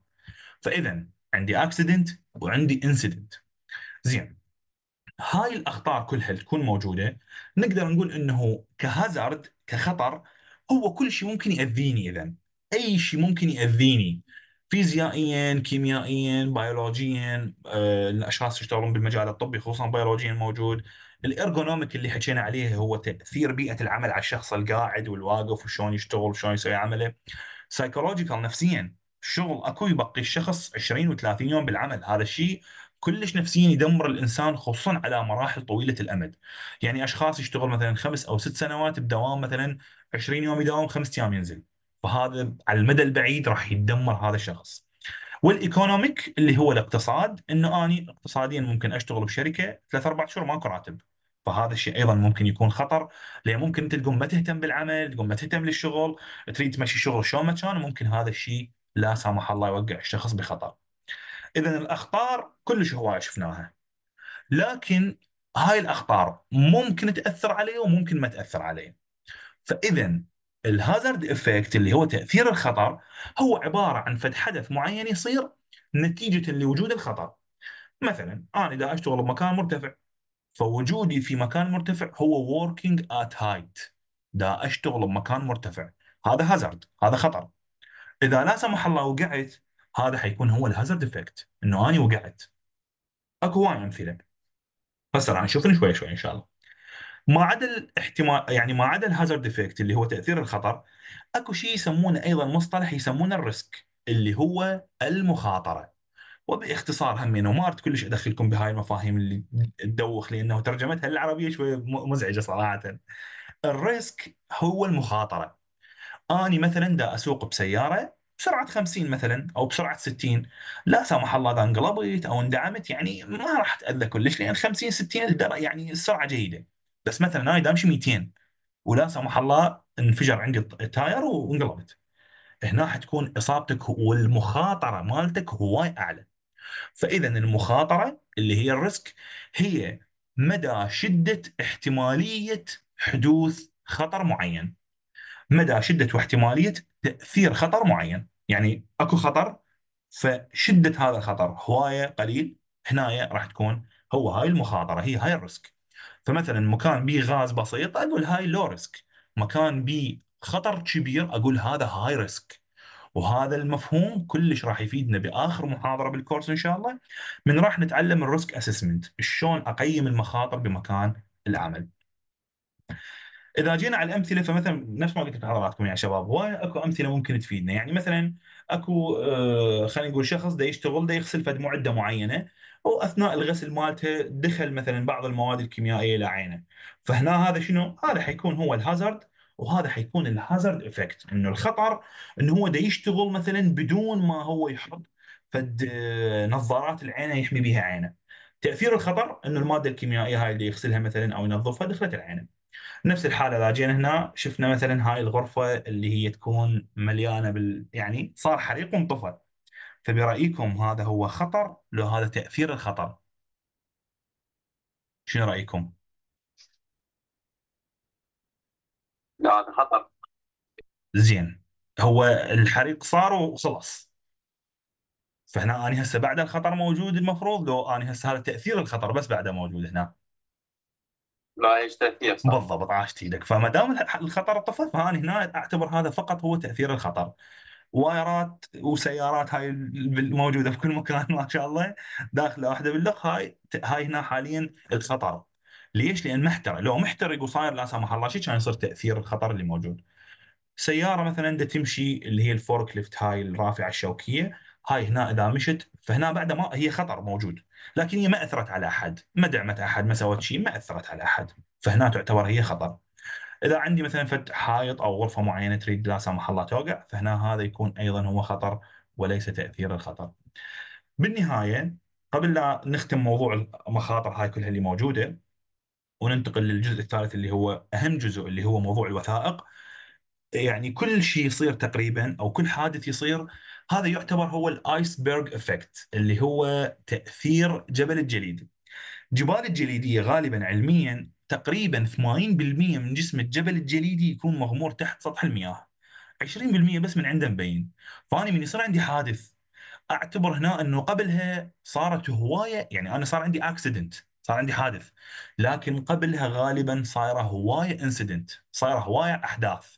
فاذا عندي اكسيدنت وعندي انسيدنت زين هاي الاخطار كلها اللي تكون موجوده نقدر نقول انه كهازارد كخطر هو كل شيء ممكن ياذيني اذا اي شيء ممكن ياذيني فيزيائيا كيميائيا بيولوجيا آه، الاشخاص يشتغلون بالمجال الطبي خصوصا بيولوجيا موجود الارغونوميك اللي حكينا عليه هو تاثير بيئه العمل على الشخص القاعد والواقف وشلون يشتغل وشلون يسوي عمله سايكولوجيكال نفسيا الشغل اكو يبقي الشخص 20 و30 يوم بالعمل هذا الشيء كلش نفسيا يدمر الانسان خصوصا على مراحل طويله الامد يعني اشخاص يشتغل مثلا خمس او ست سنوات بدوام مثلا 20 يوم يداوم خمس ايام ينزل فهذا على المدى البعيد راح يدمر هذا الشخص والايكونوميك اللي هو الاقتصاد انه اني اقتصاديا ممكن اشتغل بشركه ثلاث اربع شهور ماكو راتب فهذا الشيء ايضا ممكن يكون خطر لان ممكن انت تقوم ما تهتم بالعمل تقوم ما تهتم للشغل تريد تمشي شغل شلون ما كان ممكن هذا الشيء لا سمح الله يوقع الشخص بخطر اذا الاخطار كلش هوايه شفناها لكن هاي الاخطار ممكن تاثر عليه وممكن ما تاثر عليه فاذا الهازارد افكت اللي هو تاثير الخطر هو عباره عن فد حدث معين يصير نتيجه لوجود الخطر مثلا انا اذا اشتغل بمكان مرتفع فوجودي في مكان مرتفع هو working at height دا اشتغل بمكان مرتفع هذا هازارد هذا خطر اذا لا سمح الله وقعت هذا حيكون هو الهازارد افكت انه اني وقعت اكو وايد امثله بس راح نشوف شوي شوي ان شاء الله ما عدا الاحتمال يعني ما عدا الهازارد افكت اللي هو تاثير الخطر اكو شيء يسمونه ايضا مصطلح يسمونه الريسك اللي هو المخاطره وباختصار همين وما اردت كلش ادخلكم بهاي المفاهيم اللي تدوخ لانه ترجمتها للعربيه شوي مزعجه صراحه الريسك هو المخاطره اني مثلا دا اسوق بسياره بسرعه 50 مثلا او بسرعه 60 لا سمح الله اذا انقلبت او اندعمت يعني ما راح اتاذى كلش لان 50 60 يعني السرعه جيده بس مثلا انا دا امشي 200 ولا سمح الله انفجر عندي التاير وانقلبت هنا حتكون اصابتك والمخاطره مالتك هواي اعلى فاذا المخاطره اللي هي الريسك هي مدى شده احتماليه حدوث خطر معين مدى شده واحتماليه تاثير خطر معين يعني اكو خطر فشده هذا الخطر هوايه قليل هنا راح تكون هو هاي المخاطره هي هاي الريسك فمثلا مكان بي غاز بسيط اقول هاي لو ريسك مكان بي خطر كبير اقول هذا هاي ريسك وهذا المفهوم كلش راح يفيدنا باخر محاضره بالكورس ان شاء الله من راح نتعلم الريسك اسسمنت شلون اقيم المخاطر بمكان العمل اذا جينا على الامثله فمثلا نفس ما قلت لحضراتكم يا شباب هو اكو امثله ممكن تفيدنا يعني مثلا اكو آه، خلينا نقول شخص ده يشتغل ده يغسل فد معده معينه واثناء الغسل مالته دخل مثلا بعض المواد الكيميائيه لعينه فهنا هذا شنو؟ هذا حيكون هو الهازارد وهذا حيكون الهازارد افكت انه الخطر انه هو دا يشتغل مثلا بدون ما هو يحط فد آه، نظارات العين يحمي بها عينه تاثير الخطر انه الماده الكيميائيه هاي اللي يغسلها مثلا او ينظفها دخلت العين نفس الحاله اذا جينا هنا شفنا مثلا هاي الغرفه اللي هي تكون مليانه بال يعني صار حريق وانطفى فبرايكم هذا هو خطر لو هذا تاثير الخطر شنو رايكم؟ لا هذا خطر زين هو الحريق صار وخلاص فهنا انا هسه بعد الخطر موجود المفروض لو انا هسه هذا تاثير الخطر بس بعده موجود هنا لا ايش تاثير صح بالضبط عاشت ايدك فما دام الخطر طفى فانا هنا اعتبر هذا فقط هو تاثير الخطر وايرات وسيارات هاي موجوده في كل مكان ما شاء الله داخله واحده باللخ هاي هاي هنا حاليا الخطر ليش؟ لان ما احترق، لو محترق وصاير لا سمح الله شيء كان يصير تاثير الخطر اللي موجود. سياره مثلا انت تمشي اللي هي الفورك ليفت هاي الرافعه الشوكيه، هاي هنا اذا مشت فهنا بعد ما هي خطر موجود، لكن هي ما اثرت على احد، ما دعمت احد، ما سوت شيء، ما اثرت على احد، فهنا تعتبر هي خطر. اذا عندي مثلا فتح حائط او غرفه معينه تريد لا سمح الله توقع فهنا هذا يكون ايضا هو خطر وليس تاثير الخطر. بالنهايه قبل لا نختم موضوع المخاطر هاي كلها اللي موجوده وننتقل للجزء الثالث اللي هو اهم جزء اللي هو موضوع الوثائق يعني كل شيء يصير تقريبا او كل حادث يصير هذا يعتبر هو الايسبرغ افكت اللي هو تاثير جبل الجليد جبال الجليديه غالبا علميا تقريبا 80% من جسم الجبل الجليدي يكون مغمور تحت سطح المياه 20% بس من عنده مبين فاني من يصير عندي حادث اعتبر هنا انه قبلها صارت هوايه يعني انا صار عندي اكسيدنت صار عندي حادث لكن قبلها غالبا صايره هوايه انسيدنت صايره هوايه احداث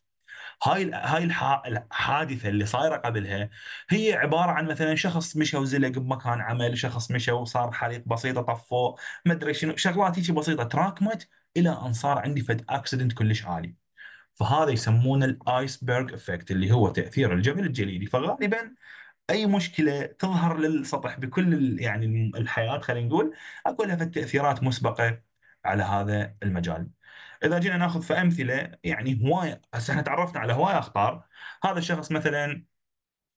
هاي هاي الحادثه اللي صايره قبلها هي عباره عن مثلا شخص مشى وزلق بمكان عمل، شخص مشى وصار حريق بسيطه طفوه، ما ادري شنو، شغلات هيك بسيطه تراكمت الى ان صار عندي فد اكسيدنت كلش عالي. فهذا يسمونه الايسبرغ افكت اللي هو تاثير الجبل الجليدي، فغالبا اي مشكله تظهر للسطح بكل يعني الحياه خلينا نقول اكو لها تاثيرات مسبقه على هذا المجال. اذا جينا ناخذ في امثله يعني هوايه هسه احنا تعرفنا على هوايه اخطار هذا الشخص مثلا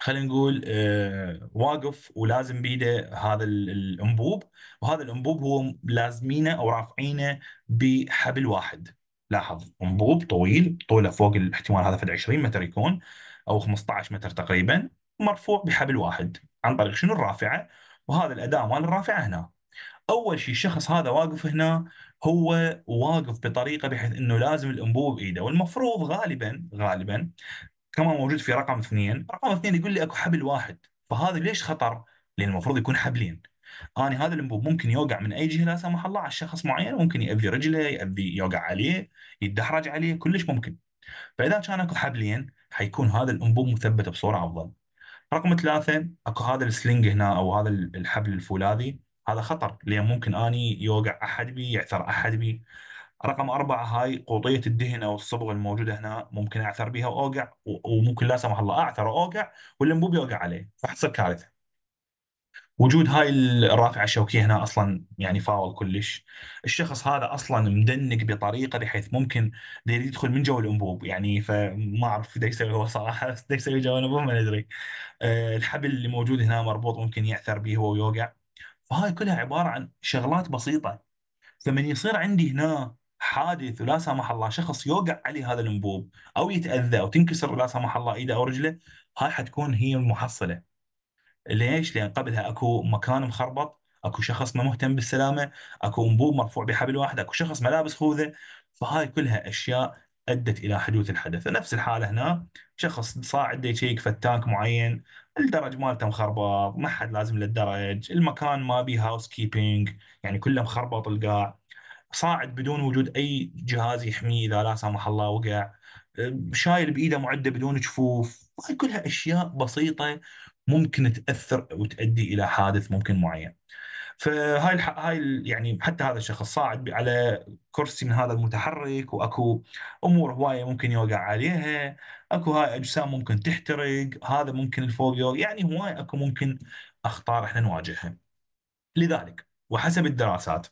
خلينا نقول آه، واقف ولازم بيده هذا الانبوب وهذا الانبوب هو لازمينه او رافعينه بحبل واحد لاحظ انبوب طويل طوله فوق الاحتمال هذا فد 20 متر يكون او 15 متر تقريبا مرفوع بحبل واحد عن طريق شنو الرافعه وهذا الاداء مال الرافعه هنا اول شيء الشخص هذا واقف هنا هو واقف بطريقه بحيث انه لازم الأنبوب بايده والمفروض غالبا غالبا كما موجود في رقم اثنين رقم اثنين يقول لي اكو حبل واحد فهذا ليش خطر؟ لان المفروض يكون حبلين اني هذا الانبوب ممكن يوقع من اي جهه لا سمح الله على شخص معين ممكن ياذي رجله ياذي يوقع عليه يدحرج عليه كلش ممكن فاذا كان اكو حبلين حيكون هذا الانبوب مثبت بصوره افضل رقم ثلاثة اكو هذا السلينج هنا او هذا الحبل الفولاذي هذا خطر لان ممكن اني يوقع احد بي يعثر احد بي رقم أربعة هاي قوطية الدهن أو الصبغ الموجودة هنا ممكن أعثر بها وأوقع وممكن لا سمح الله أعثر وأوقع والانبوب يوقع عليه فحصل كارثة وجود هاي الرافعه الشوكيه هنا اصلا يعني فاول كلش الشخص هذا اصلا مدنق بطريقه بحيث ممكن يدخل من جو الانبوب يعني فما اعرف ايش يسوي هو صراحه ايش يسوي جو الانبوب ما ندري آه، الحبل اللي موجود هنا مربوط ممكن يعثر به هو ويوقع فهاي كلها عباره عن شغلات بسيطه فمن يصير عندي هنا حادث ولا سمح الله شخص يوقع عليه هذا الانبوب او يتاذى او تنكسر لا سمح الله ايده او رجله هاي حتكون هي المحصله ليش؟ لان قبلها اكو مكان مخربط، اكو شخص ما مهتم بالسلامه، اكو انبوب مرفوع بحبل واحد، اكو شخص ملابس خوذه، فهاي كلها اشياء ادت الى حدوث الحدث، نفس الحاله هنا شخص صاعد يشيك فتاك معين، الدرج مالته مخربط، ما حد لازم للدرج، المكان ما بيه هاوس كيبينج، يعني كله مخربط القاع، صاعد بدون وجود اي جهاز يحميه اذا لا سمح الله وقع، شايل بايده معده بدون جفوف، هاي كلها اشياء بسيطه ممكن تاثر وتؤدي الى حادث ممكن معين. فهاي الح... هاي يعني حتى هذا الشخص صاعد على كرسي من هذا المتحرك واكو امور هوايه ممكن يوقع عليها، اكو هاي اجسام ممكن تحترق، هذا ممكن الفوق يوقع، يعني هواي اكو ممكن اخطار احنا نواجهها. لذلك وحسب الدراسات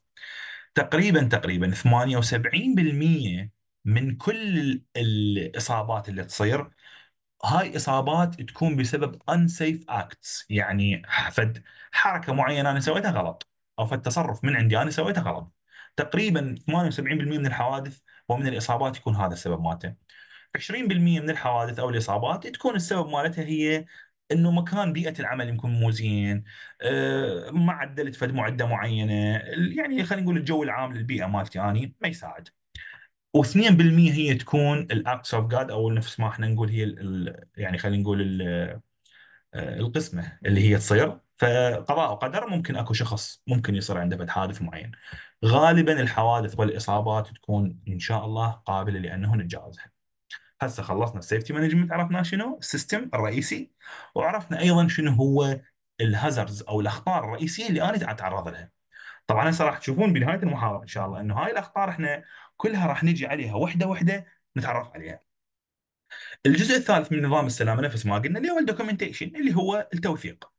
تقريبا تقريبا 78% من كل الاصابات اللي تصير هاي اصابات تكون بسبب انسيف اكتس يعني فد حركه معينه انا سويتها غلط او فد تصرف من عندي انا سويته غلط تقريبا 78% من الحوادث ومن الاصابات يكون هذا السبب مالته 20% من الحوادث او الاصابات تكون السبب مالتها هي انه مكان بيئه العمل يمكن مو زين أه ما عدلت فد معده معينه يعني خلينا نقول الجو العام للبيئه مالتي اني ما يساعد و2% هي تكون الاكس اوف جاد او نفس ما احنا نقول هي يعني خلينا نقول آه، القسمه اللي هي تصير فقضاء وقدر ممكن اكو شخص ممكن يصير عنده فد حادث معين غالبا الحوادث والاصابات تكون ان شاء الله قابله لانه نتجاوزها هسه خلصنا السيفتي مانجمنت عرفنا شنو السيستم الرئيسي وعرفنا ايضا شنو هو الهازرز او الاخطار الرئيسيه اللي انا اتعرض لها طبعا هسه راح تشوفون بنهايه المحاضره ان شاء الله انه هاي الاخطار احنا كلها راح نجي عليها وحده وحده نتعرف عليها. الجزء الثالث من نظام السلامه نفس ما قلنا اللي هو الدوكيومنتيشن اللي هو التوثيق.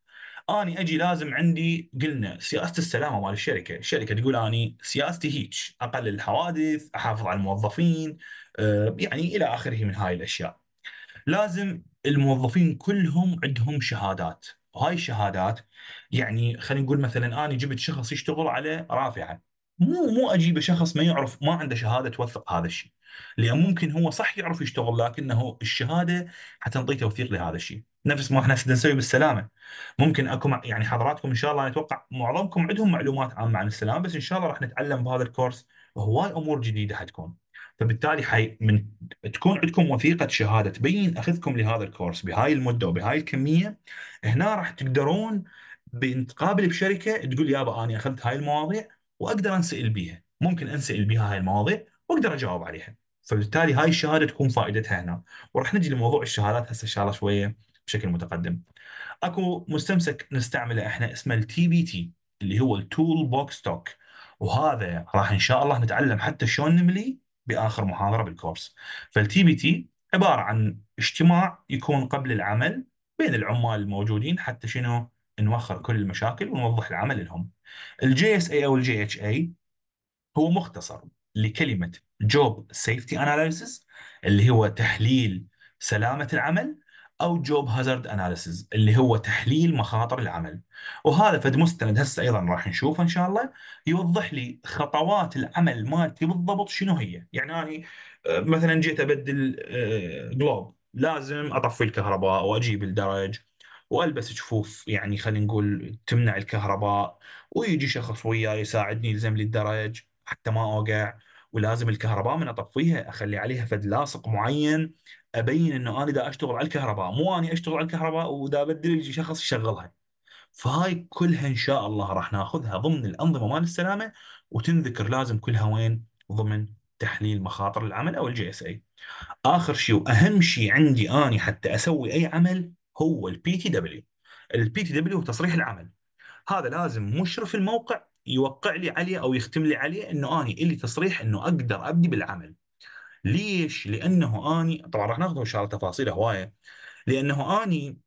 اني اجي لازم عندي قلنا سياسه السلامه مال الشركه، الشركه تقول اني سياستي هيك اقلل الحوادث، احافظ على الموظفين، آه، يعني الى اخره من هاي الاشياء. لازم الموظفين كلهم عندهم شهادات، وهاي الشهادات يعني خلينا نقول مثلا اني جبت شخص يشتغل على رافعه، مو مو اجيب شخص ما يعرف ما عنده شهاده توثق هذا الشيء لان ممكن هو صح يعرف يشتغل لكنه الشهاده حتنطي توثيق لهذا الشيء نفس ما احنا نسوي بالسلامه ممكن اكو يعني حضراتكم ان شاء الله أنا اتوقع معظمكم عندهم معلومات عامه عن السلامه بس ان شاء الله راح نتعلم بهذا الكورس هواي امور جديده حتكون فبالتالي حي من تكون عندكم وثيقه شهاده تبين اخذكم لهذا الكورس بهاي المده وبهاي الكميه هنا راح تقدرون بتقابل بشركه تقول يابا انا اخذت هاي المواضيع واقدر انسال بيها ممكن انسال بيها هاي المواضيع واقدر اجاوب عليها فبالتالي هاي الشهاده تكون فائدتها هنا وراح نجي لموضوع الشهادات هسه ان شاء الله شويه بشكل متقدم اكو مستمسك نستعمله احنا اسمه التي بي تي اللي هو التول بوكس توك وهذا راح ان شاء الله نتعلم حتى شلون نملي باخر محاضره بالكورس فالتي بي تي عباره عن اجتماع يكون قبل العمل بين العمال الموجودين حتى شنو نوخر كل المشاكل ونوضح العمل لهم الجي اس اي او الجي اتش اي هو مختصر لكلمه جوب سيفتي اناليسيس اللي هو تحليل سلامه العمل او جوب هازارد اناليسيز اللي هو تحليل مخاطر العمل وهذا فد مستند هسه ايضا راح نشوفه ان شاء الله يوضح لي خطوات العمل مالتي بالضبط شنو هي يعني انا مثلا جيت ابدل جلوب آه، لازم اطفي الكهرباء واجيب الدرج والبس جفوف يعني خلينا نقول تمنع الكهرباء ويجي شخص وياي يساعدني يلزم لي الدرج حتى ما اوقع ولازم الكهرباء من اطفيها اخلي عليها فد لاصق معين ابين انه انا دا اشتغل على الكهرباء مو اني اشتغل على الكهرباء ودا ابدل يجي شخص يشغلها فهاي كلها ان شاء الله راح ناخذها ضمن الانظمه مال السلامه وتنذكر لازم كلها وين ضمن تحليل مخاطر العمل او الجي اس اي. اخر شيء واهم شيء عندي اني حتى اسوي اي عمل هو البي تي دبليو البي تي دبليو هو تصريح العمل هذا لازم مشرف الموقع يوقع لي عليه او يختم لي عليه انه اني الي تصريح انه اقدر ابدي بالعمل ليش؟ لانه اني طبعا راح ناخذ ان شاء الله تفاصيل هوايه لانه اني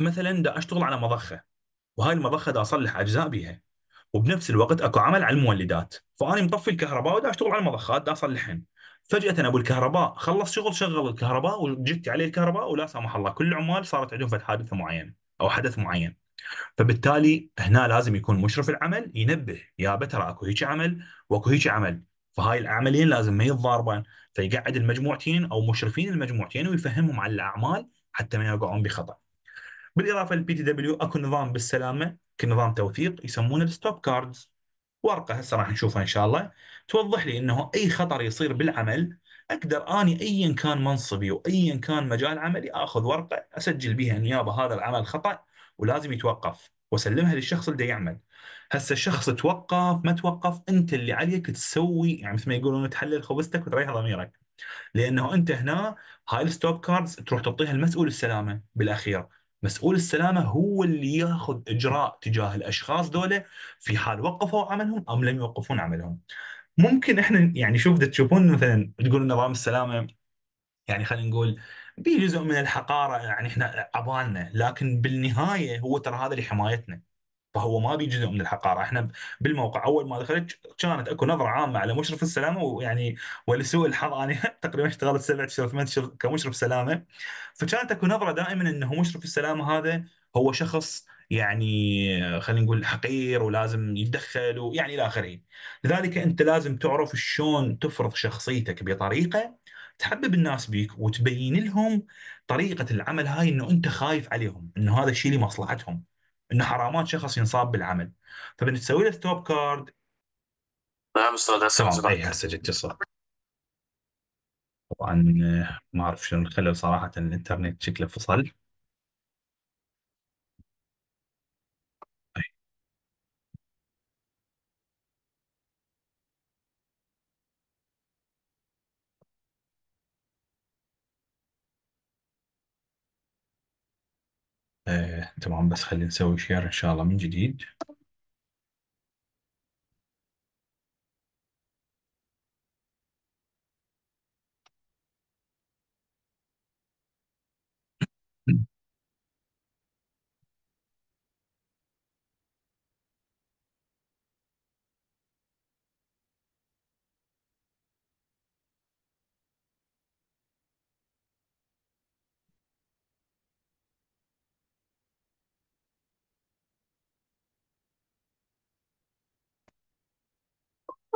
مثلا دا اشتغل على مضخه وهاي المضخه دا اصلح اجزاء بها وبنفس الوقت اكو عمل على المولدات فاني مطفي الكهرباء ودا اشتغل على المضخات دا اصلحهن فجاه ابو الكهرباء خلص شغل شغل الكهرباء وجت عليه الكهرباء ولا سمح الله كل العمال صارت عندهم فتح حادثه معينه او حدث معين فبالتالي هنا لازم يكون مشرف العمل ينبه يا بترى اكو هيك عمل واكو هيك عمل فهاي العملين لازم ما يتضاربان فيقعد المجموعتين او مشرفين المجموعتين ويفهمهم على الاعمال حتى ما يقعون بخطا. بالاضافه للبي تي دبليو اكو نظام بالسلامه كنظام توثيق يسمونه الستوب كاردز ورقه هسه راح نشوفها ان شاء الله توضح لي انه اي خطر يصير بالعمل اقدر اني ايا كان منصبي وايا كان مجال عملي اخذ ورقه اسجل بها نيابه هذا العمل خطا ولازم يتوقف واسلمها للشخص اللي يعمل هسه الشخص توقف ما توقف انت اللي عليك تسوي يعني مثل ما يقولون تحلل خبزتك وتريح ضميرك لانه انت هنا هاي الستوب كاردز تروح تعطيها المسؤول السلامه بالاخير مسؤول السلامه هو اللي ياخذ اجراء تجاه الاشخاص دولة في حال وقفوا عملهم أم لم يوقفون عملهم. ممكن احنا يعني شوف تشوفون مثلا تقول نظام السلامه يعني خلينا نقول بجزء من الحقاره يعني احنا عبالنا لكن بالنهايه هو ترى هذا لحمايتنا فهو ما بي جزء من الحقاره احنا بالموقع اول ما دخلت كانت اكو نظره عامه على مشرف السلامه ويعني ولسوء الحظ انا تقريبا اشتغلت سبع اشهر ثمان اشهر كمشرف سلامه فكانت اكو نظره دائما انه مشرف السلامه هذا هو شخص يعني خلينا نقول حقير ولازم يتدخل ويعني الى اخره. لذلك انت لازم تعرف شلون تفرض شخصيتك بطريقه تحبب الناس بيك وتبين لهم طريقه العمل هاي انه انت خايف عليهم، انه هذا الشيء لمصلحتهم. انه حرامات شخص ينصاب بالعمل فبن تسوي له ستوب كارد نعم استاذ حسن تمام اي هسه جت الصوت طبعا آه، ما اعرف شنو الخلل صراحه الانترنت شكله فصل تمام بس خلينا نسوي شير إن شاء الله من جديد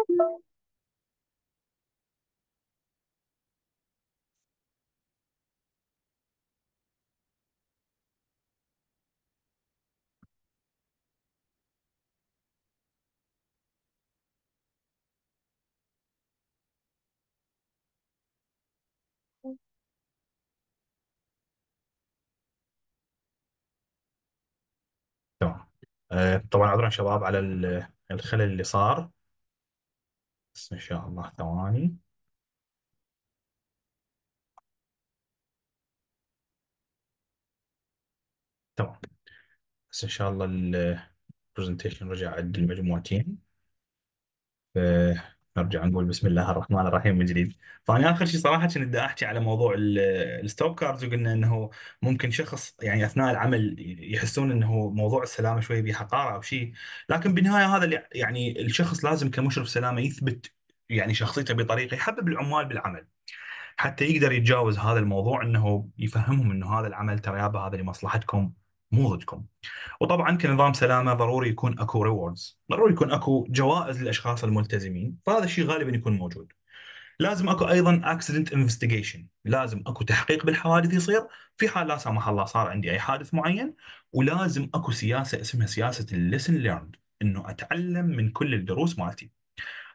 تمام آه، طبعا عذرا شباب على الخلل اللي صار بس إن شاء الله ثواني تمام بس إن شاء الله البرزنتيشن رجع عند المجموعتين نرجع نقول بسم الله الرحمن الرحيم من جديد فانا اخر شيء صراحه كنت بدي احكي على موضوع الستوب كاردز وقلنا انه ممكن شخص يعني اثناء العمل يحسون انه موضوع السلامه شوي به حقاره او شيء لكن بالنهايه هذا اللي يعني الشخص لازم كمشرف سلامه يثبت يعني شخصيته بطريقه يحبب العمال بالعمل حتى يقدر يتجاوز هذا الموضوع انه يفهمهم انه هذا العمل ترى هذا لمصلحتكم مو ضدكم وطبعا كنظام سلامه ضروري يكون اكو ريوردز ضروري يكون اكو جوائز للاشخاص الملتزمين فهذا الشيء غالبا يكون موجود لازم اكو ايضا اكسيدنت انفستيجيشن لازم اكو تحقيق بالحوادث يصير في حال لا سمح الله صار عندي اي حادث معين ولازم اكو سياسه اسمها سياسه الليسن ليرند انه اتعلم من كل الدروس مالتي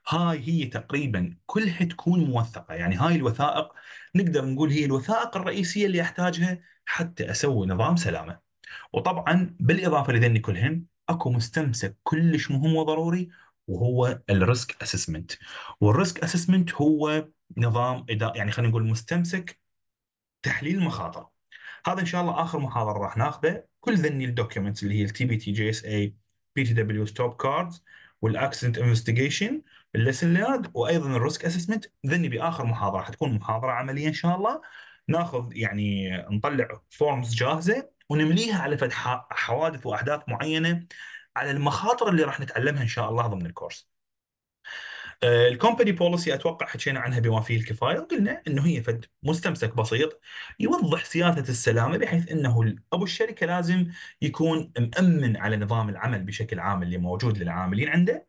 هاي هي تقريبا كلها تكون موثقه يعني هاي الوثائق نقدر نقول هي الوثائق الرئيسيه اللي احتاجها حتى اسوي نظام سلامه وطبعا بالاضافه لذني كلهن اكو مستمسك كلش مهم وضروري وهو الريسك اسسمنت والريسك اسسمنت هو نظام إداء يعني خلينا نقول مستمسك تحليل المخاطر هذا ان شاء الله اخر محاضره راح ناخذه كل ذني الدوكيومنتس اللي هي التي بي تي جي اس اي بي تي دبليو ستوب كاردز والاكسنت انفستيجيشن الليسن ليرد وايضا الريسك اسسمنت ذني باخر محاضره حتكون محاضره عمليه ان شاء الله ناخذ يعني نطلع فورمز جاهزه ونمليها على فتح حوادث واحداث معينه على المخاطر اللي راح نتعلمها ان شاء الله ضمن الكورس. آه، الكومباني بوليسي اتوقع حكينا عنها بما فيه الكفايه وقلنا انه هي فد مستمسك بسيط يوضح سياسه السلامه بحيث انه ابو الشركه لازم يكون مامن على نظام العمل بشكل عام اللي موجود للعاملين عنده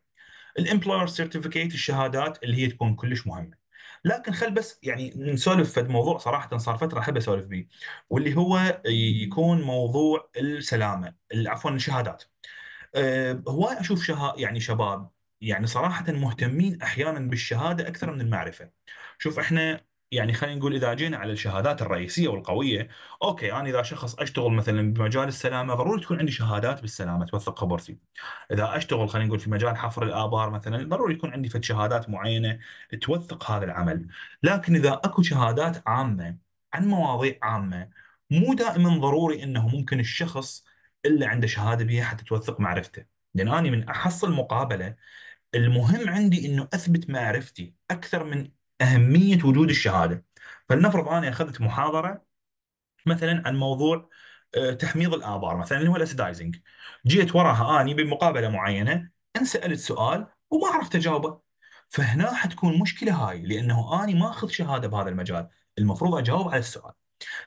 الامبلاير سيرتيفيكيت الشهادات اللي هي تكون كلش مهمه لكن خل بس يعني نسولف في موضوع صراحه صار فتره احب اسولف به واللي هو يكون موضوع السلامه عفوا الشهادات أه هواي اشوف شها يعني شباب يعني صراحه مهتمين احيانا بالشهاده اكثر من المعرفه شوف احنا يعني خلينا نقول اذا جينا على الشهادات الرئيسيه والقويه، اوكي انا اذا شخص اشتغل مثلا بمجال السلامه ضروري تكون عندي شهادات بالسلامه توثق خبرتي. اذا اشتغل خلينا نقول في مجال حفر الابار مثلا ضروري يكون عندي فد شهادات معينه توثق هذا العمل، لكن اذا اكو شهادات عامه عن مواضيع عامه مو دائما ضروري انه ممكن الشخص الا عنده شهاده بها حتى توثق معرفته، لان انا من احصل مقابله المهم عندي انه اثبت معرفتي اكثر من اهميه وجود الشهاده فلنفرض انا اخذت محاضره مثلا عن موضوع آه، تحميض الابار مثلا اللي هو الاسدايزنج جيت وراها اني بمقابله معينه انسالت سؤال وما عرفت اجاوبه فهنا حتكون مشكله هاي لانه اني ما اخذ شهاده بهذا المجال المفروض اجاوب على السؤال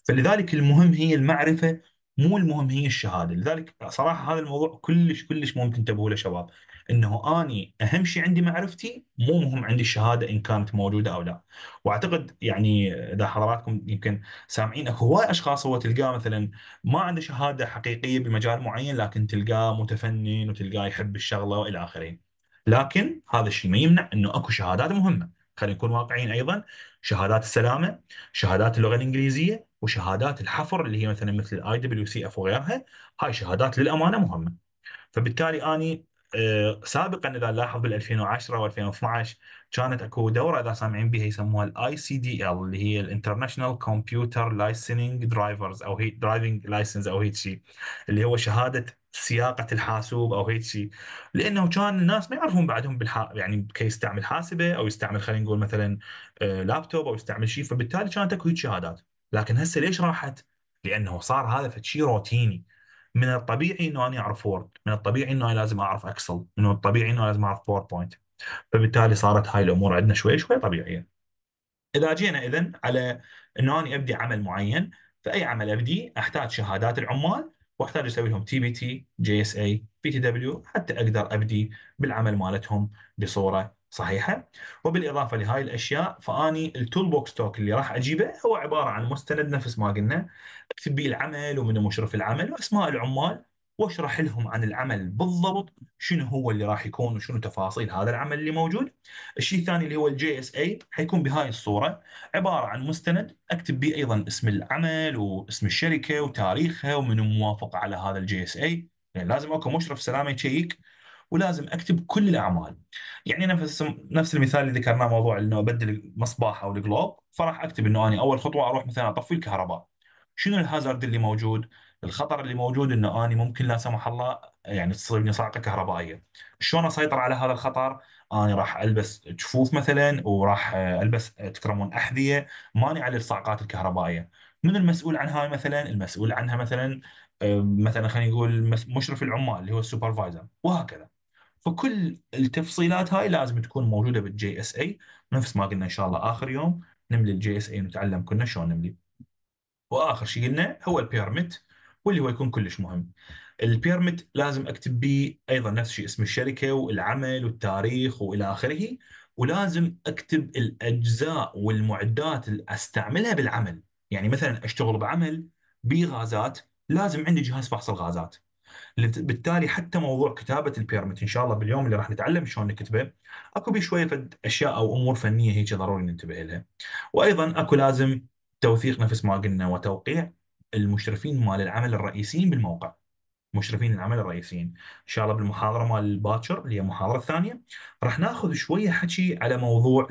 فلذلك المهم هي المعرفه مو المهم هي الشهاده لذلك صراحه هذا الموضوع كلش كلش ممكن تنتبهوا له شباب انه اني اهم شيء عندي معرفتي مو مهم عندي الشهاده ان كانت موجوده او لا واعتقد يعني اذا حضراتكم يمكن سامعين اكو هواي اشخاص هو تلقاه مثلا ما عنده شهاده حقيقيه بمجال معين لكن تلقاه متفنن وتلقاه يحب الشغله والى اخره لكن هذا الشيء ما يمنع انه اكو شهادات مهمه خلينا نكون واقعيين ايضا شهادات السلامه شهادات اللغه الانجليزيه وشهادات الحفر اللي هي مثلا مثل الاي دبليو سي اف وغيرها هاي شهادات للامانه مهمه فبالتالي اني آه، سابقا اذا نلاحظ بال 2010 و2012 كانت اكو دوره اذا سامعين بها يسموها الاي سي دي ال اللي هي الانترناشونال كمبيوتر لايسننج درايفرز او هي درايفنج لايسنس او هيك شيء اللي هو شهاده سياقه الحاسوب او هيك شيء لانه كان الناس ما يعرفون بعدهم بالحا يعني كي يستعمل حاسبه او يستعمل خلينا نقول مثلا آه، لابتوب او يستعمل شيء فبالتالي كانت اكو شهادات لكن هسه ليش راحت؟ لانه صار هذا شيء روتيني من الطبيعي انه انا اعرف وورد، من الطبيعي انه انا لازم اعرف اكسل، من الطبيعي انه لازم اعرف باوربوينت. فبالتالي صارت هاي الامور عندنا شوي شوي طبيعيه. اذا جينا اذا على انه انا ابدي عمل معين، فاي عمل ابدي احتاج شهادات العمال واحتاج اسوي لهم تي بي تي جي اس اي بي تي دبليو حتى اقدر ابدي بالعمل مالتهم بصوره صحيحه وبالاضافه لهاي الاشياء فاني التول بوكس توك اللي راح اجيبه هو عباره عن مستند نفس ما قلنا اكتب به العمل ومن مشرف العمل واسماء العمال واشرح لهم عن العمل بالضبط شنو هو اللي راح يكون وشنو تفاصيل هذا العمل اللي موجود الشيء الثاني اللي هو الجي اس اي حيكون بهاي الصوره عباره عن مستند اكتب به ايضا اسم العمل واسم الشركه وتاريخها ومن موافق على هذا الجي اس اي يعني لازم اكو مشرف سلامه يشيك ولازم اكتب كل الاعمال يعني نفس نفس المثال اللي ذكرناه موضوع انه ابدل المصباح او الجلوب فراح اكتب انه انا اول خطوه اروح مثلا اطفي الكهرباء شنو الهازارد اللي موجود الخطر اللي موجود انه اني ممكن لا سمح الله يعني تصيبني صاعقه كهربائيه شلون اسيطر على هذا الخطر انا راح البس جفوف مثلا وراح البس تكرمون احذيه مانعه الصاعقات الكهربائيه من المسؤول عن هاي مثلا المسؤول عنها مثلا مثلا خلينا نقول مشرف العمال اللي هو السوبرفايزر وهكذا فكل التفصيلات هاي لازم تكون موجوده بالجي اس اي نفس ما قلنا ان شاء الله اخر يوم نملي الجي اس اي ونتعلم كنا شلون نملي واخر شيء قلنا هو البيرمت واللي هو يكون كلش مهم البيرمت لازم اكتب بيه ايضا نفس الشيء اسم الشركه والعمل والتاريخ والى اخره ولازم اكتب الاجزاء والمعدات اللي استعملها بالعمل يعني مثلا اشتغل بعمل بغازات لازم عندي جهاز فحص الغازات بالتالي حتى موضوع كتابه البيرمت ان شاء الله باليوم اللي راح نتعلم شلون نكتبه اكو بي شويه فد اشياء او امور فنيه هيك ضروري ننتبه لها وايضا اكو لازم توثيق نفس ما قلنا وتوقيع المشرفين مال العمل الرئيسيين بالموقع مشرفين العمل الرئيسيين ان شاء الله بالمحاضره مال الباتشر اللي هي المحاضره الثانيه راح ناخذ شويه حكي على موضوع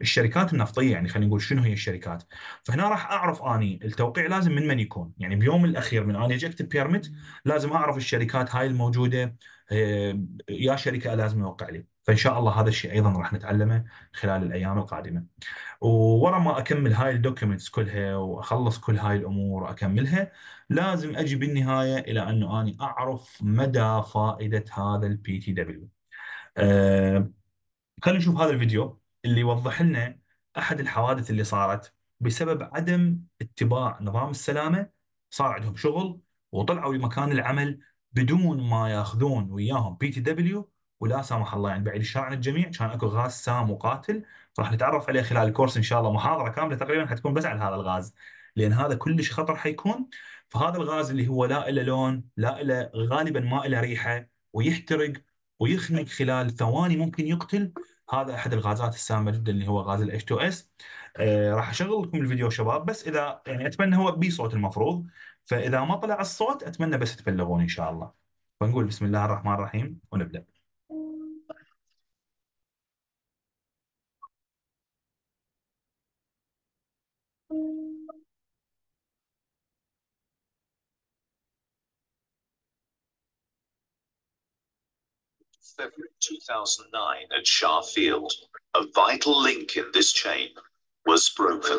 الشركات النفطيه يعني خلينا نقول شنو هي الشركات فهنا راح اعرف اني التوقيع لازم من من يكون يعني بيوم الاخير من اني اجت بيرمت لازم اعرف الشركات هاي الموجوده آه، يا شركه لازم يوقع لي فان شاء الله هذا الشيء ايضا راح نتعلمه خلال الايام القادمه وورا ما اكمل هاي الدوكيومنتس كلها واخلص كل هاي الامور واكملها لازم اجي بالنهايه الى انه اني اعرف مدى فائده هذا البي تي دبليو خلينا نشوف هذا الفيديو اللي يوضح لنا احد الحوادث اللي صارت بسبب عدم اتباع نظام السلامه صار عندهم شغل وطلعوا لمكان العمل بدون ما ياخذون وياهم بي تي دبليو ولا سامح الله يعني بعيد الشر عن الجميع كان اكو غاز سام وقاتل راح نتعرف عليه خلال الكورس ان شاء الله محاضره كامله تقريبا حتكون بس على هذا الغاز لان هذا كلش خطر حيكون فهذا الغاز اللي هو لا له لون لا له غالبا ما له ريحه ويحترق ويخنق خلال ثواني ممكن يقتل هذا احد الغازات السامه جدا اللي هو غاز الاتش 2 اس راح اشغل لكم الفيديو شباب بس اذا يعني اتمنى هو بصوت المفروض فاذا ما طلع الصوت اتمنى بس تبلغوني ان شاء الله فنقول بسم الله الرحمن الرحيم ونبدا February 2009 at Sharfield, a vital link in this chain was broken.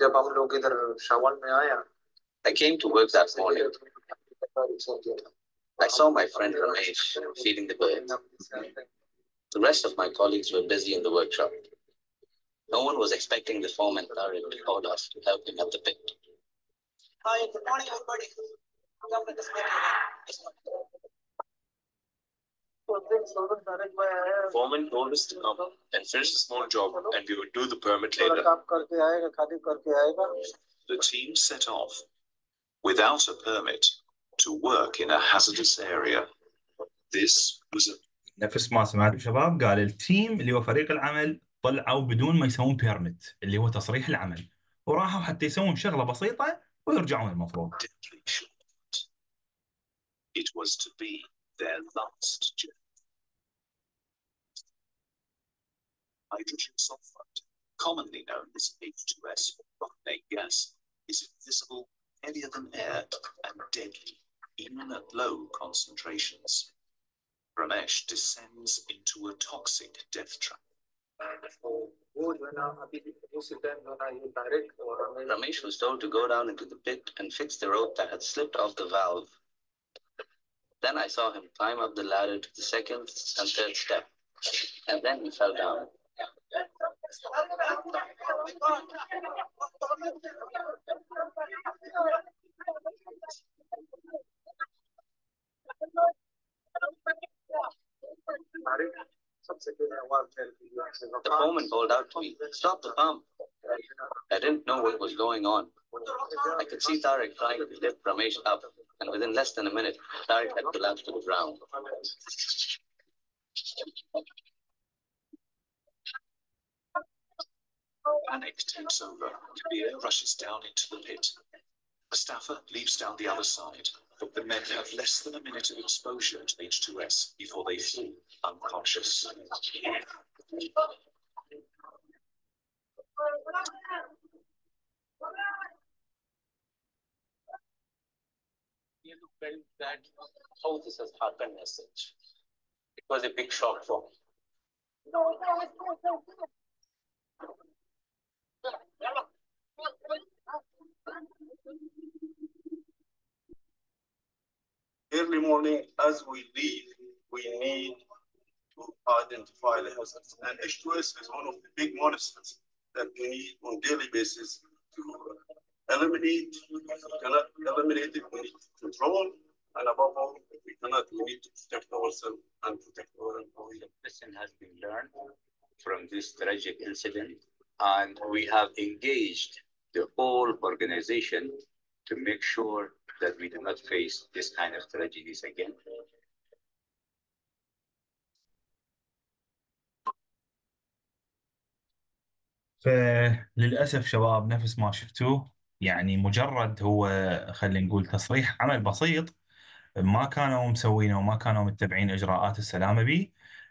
जब हम लोग इधर में आया I came to work that morning. I saw my friend Ramesh feeding the birds. The rest of my colleagues were busy in the workshop. No one was expecting the foreman Tarik to call us to help him at the pit. Hi, good morning, everybody. Foreman told us to come and finish the small job and we would do the permit later. The team set off without a permit to work in a hazardous area. This was a نفس ما سمعتوا شباب قال التيم اللي هو فريق العمل طلعوا بدون ما يسوون بيرمت اللي هو تصريح العمل وراحوا حتى يسوون شغله بسيطه ويرجعون المفروض. It was to be their last journey. Hydrogen sulfide, commonly known as H2S or rocknate gas, is invisible, heavier than air and deadly, even at low concentrations. Ramesh descends into a toxic death trap. Ramesh was told to go down into the pit and fix the rope that had slipped off the valve. Then I saw him climb up the ladder to the second and third step, and then he fell down. The foreman called out to me, Stop the pump. I didn't know what was going on. I could see Tarek trying to lift Ramesh up, and within less than a minute, Tarek had collapsed to the ground. Panic takes over. Kabir rushes down into the pit. Mustafa leaps down the other side, but the men have less than a minute of exposure to H2S before they flee unconscious. that how this has happened Message. It was a big shock for me. No, no, no, no, no. Early morning, as we leave, we need identify the hazards. And H2S is one of the big monitors that we need on daily basis to uh, eliminate. we cannot eliminate it, we need to control. And above all, we cannot, we need to protect ourselves and protect our employees. Lesson has been learned from this tragic incident, and we have engaged the whole organization to make sure that we do not face this kind of tragedies again. فللأسف شباب نفس ما شفتوه يعني مجرد هو خلينا نقول تصريح عمل بسيط ما كانوا مسوينه وما كانوا متبعين إجراءات السلامة به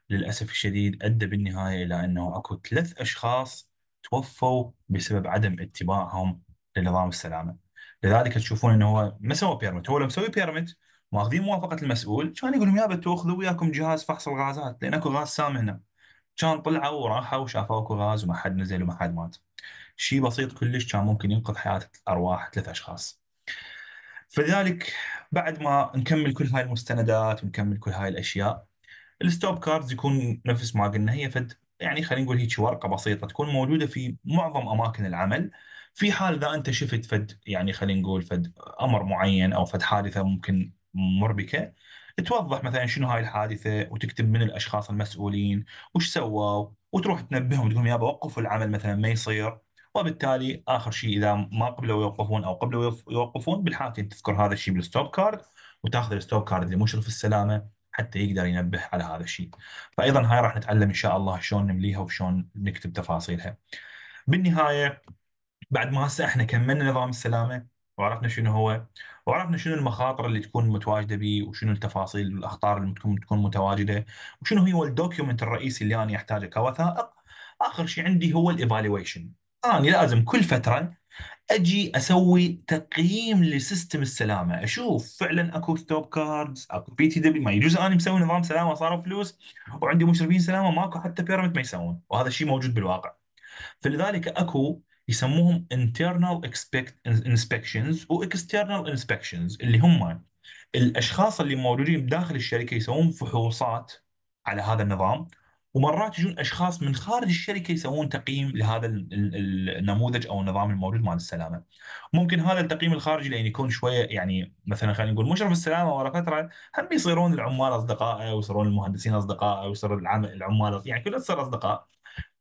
للأسف الشديد أدى بالنهاية إلى أنه أكو ثلاث أشخاص توفوا بسبب عدم اتباعهم لنظام السلامة لذلك تشوفون أنه هو ما سوى بيرمت هو لو مسوي بيرمت ماخذين موافقة المسؤول كان يقول لهم يا بتوخذوا وياكم جهاز فحص الغازات لأن اكو غاز سام هنا كان طلعوا وراحوا وشافوا اكو غاز وما حد نزل وما حد مات شيء بسيط كلش كان ممكن ينقذ حياه ارواح ثلاث اشخاص فلذلك بعد ما نكمل كل هاي المستندات ونكمل كل هاي الاشياء الستوب كاردز يكون نفس ما قلنا هي فد يعني خلينا نقول هيك ورقه بسيطه تكون موجوده في معظم اماكن العمل في حال اذا انت شفت فد يعني خلينا نقول فد امر معين او فد حادثه ممكن مربكه توضح مثلا شنو هاي الحادثه وتكتب من الاشخاص المسؤولين وش سووا وتروح تنبههم تقول يابا وقفوا العمل مثلا ما يصير وبالتالي اخر شيء اذا ما قبلوا يوقفون او قبلوا يوقفون بالحالتين تذكر هذا الشيء بالستوب كارد وتاخذ الستوب كارد لمشرف السلامه حتى يقدر ينبه على هذا الشيء فايضا هاي راح نتعلم ان شاء الله شلون نمليها وشلون نكتب تفاصيلها بالنهايه بعد ما هسه احنا كملنا نظام السلامه وعرفنا شنو هو وعرفنا شنو المخاطر اللي تكون متواجده به وشنو التفاصيل والاخطار اللي تكون تكون متواجده وشنو هو الدوكيومنت الرئيسي اللي انا احتاجه كوثائق اخر شيء عندي هو الايفالويشن انا لازم كل فتره اجي اسوي تقييم لسيستم السلامه اشوف فعلا اكو ستوب كاردز اكو بي تي دبليو ما يجوز انا مسوي نظام سلامه صاروا فلوس وعندي مشرفين سلامه ماكو حتى بيراميد ما يسوون وهذا الشيء موجود بالواقع فلذلك اكو يسموهم internal inspections و external inspections اللي هم الاشخاص اللي موجودين بداخل الشركه يسوون فحوصات على هذا النظام ومرات يجون اشخاص من خارج الشركه يسوون تقييم لهذا النموذج او النظام الموجود مال السلامه. ممكن هذا التقييم الخارجي لان يكون شويه يعني مثلا خلينا نقول مشرف السلامه ورا فتره هم يصيرون العمال اصدقائه ويصيرون المهندسين اصدقائه ويصير العمال يعني كلها تصير اصدقاء.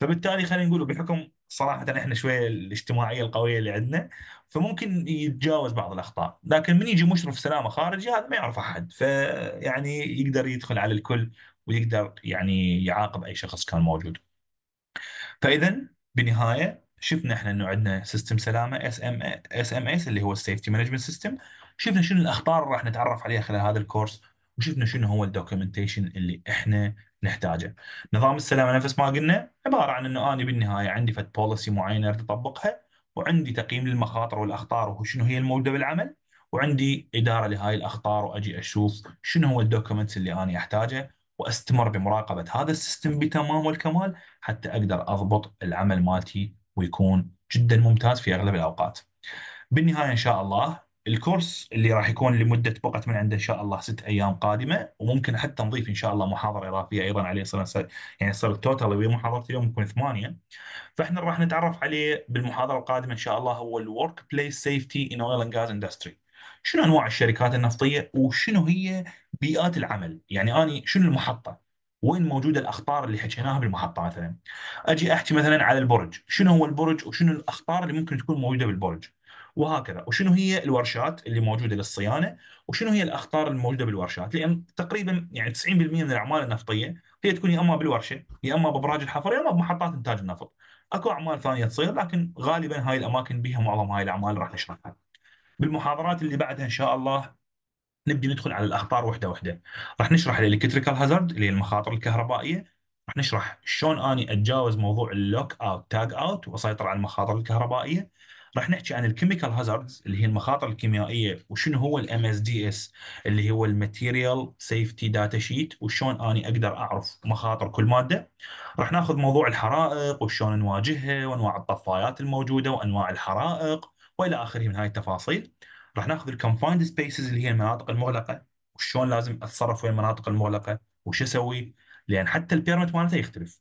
فبالتالي خلينا نقول بحكم صراحه احنا شويه الاجتماعيه القويه اللي عندنا فممكن يتجاوز بعض الاخطاء لكن من يجي مشرف سلامه خارجي هذا ما يعرف احد فيعني يقدر يدخل على الكل ويقدر يعني يعاقب اي شخص كان موجود فاذا بالنهايه شفنا احنا انه عندنا سيستم سلامه اس ام اس ام اس اللي هو السيفتي مانجمنت سيستم شفنا شنو الاخطار اللي راح نتعرف عليها خلال هذا الكورس وشفنا شنو هو الدوكيومنتيشن اللي احنا نحتاجه نظام السلامه نفس ما قلنا عباره عن انه انا بالنهايه عندي فد بوليسي معينه تطبقها وعندي تقييم للمخاطر والاخطار وشنو هي الموجوده بالعمل وعندي اداره لهاي الاخطار واجي اشوف شنو هو الدوكيومنتس اللي انا احتاجه واستمر بمراقبه هذا السيستم بتمام والكمال حتى اقدر اضبط العمل مالتي ويكون جدا ممتاز في اغلب الاوقات. بالنهايه ان شاء الله الكورس اللي راح يكون لمده بقت من عنده ان شاء الله ست ايام قادمه وممكن حتى نضيف ان شاء الله محاضره اضافيه ايضا عليه صار يعني يصير التوتال اللي محاضره اليوم يكون ثمانيه فاحنا راح نتعرف عليه بالمحاضره القادمه ان شاء الله هو الورك بليس سيفتي ان اويل اند جاز اندستري شنو انواع الشركات النفطيه وشنو هي بيئات العمل يعني اني شنو المحطه وين موجوده الاخطار اللي حكيناها بالمحطه مثلا اجي احكي مثلا على البرج شنو هو البرج وشنو الاخطار اللي ممكن تكون موجوده بالبرج وهكذا وشنو هي الورشات اللي موجوده للصيانه وشنو هي الاخطار الموجوده بالورشات لان تقريبا يعني 90% من الاعمال النفطيه هي تكون يا اما بالورشه يا اما بابراج الحفر يا اما بمحطات انتاج النفط اكو اعمال ثانيه تصير لكن غالبا هاي الاماكن بها معظم هاي الاعمال راح نشرحها بالمحاضرات اللي بعدها ان شاء الله نبدي ندخل على الاخطار وحده وحده راح نشرح الالكتريكال هازارد اللي هي المخاطر الكهربائيه راح نشرح شلون اني اتجاوز موضوع اللوك اوت تاج اوت واسيطر على المخاطر الكهربائيه راح نحكي عن الكيميكال هازاردز اللي هي المخاطر الكيميائيه وشنو هو الام اس دي اس اللي هو الماتيريال سيفتي داتا شيت وشلون اني اقدر اعرف مخاطر كل ماده راح ناخذ موضوع الحرائق وشلون نواجهها وانواع الطفايات الموجوده وانواع الحرائق والى اخره من هاي التفاصيل راح ناخذ الكونفايند سبيسز اللي هي المناطق المغلقه وشلون لازم اتصرف في المناطق المغلقه وش اسوي لان حتى البيرمت مالته يختلف.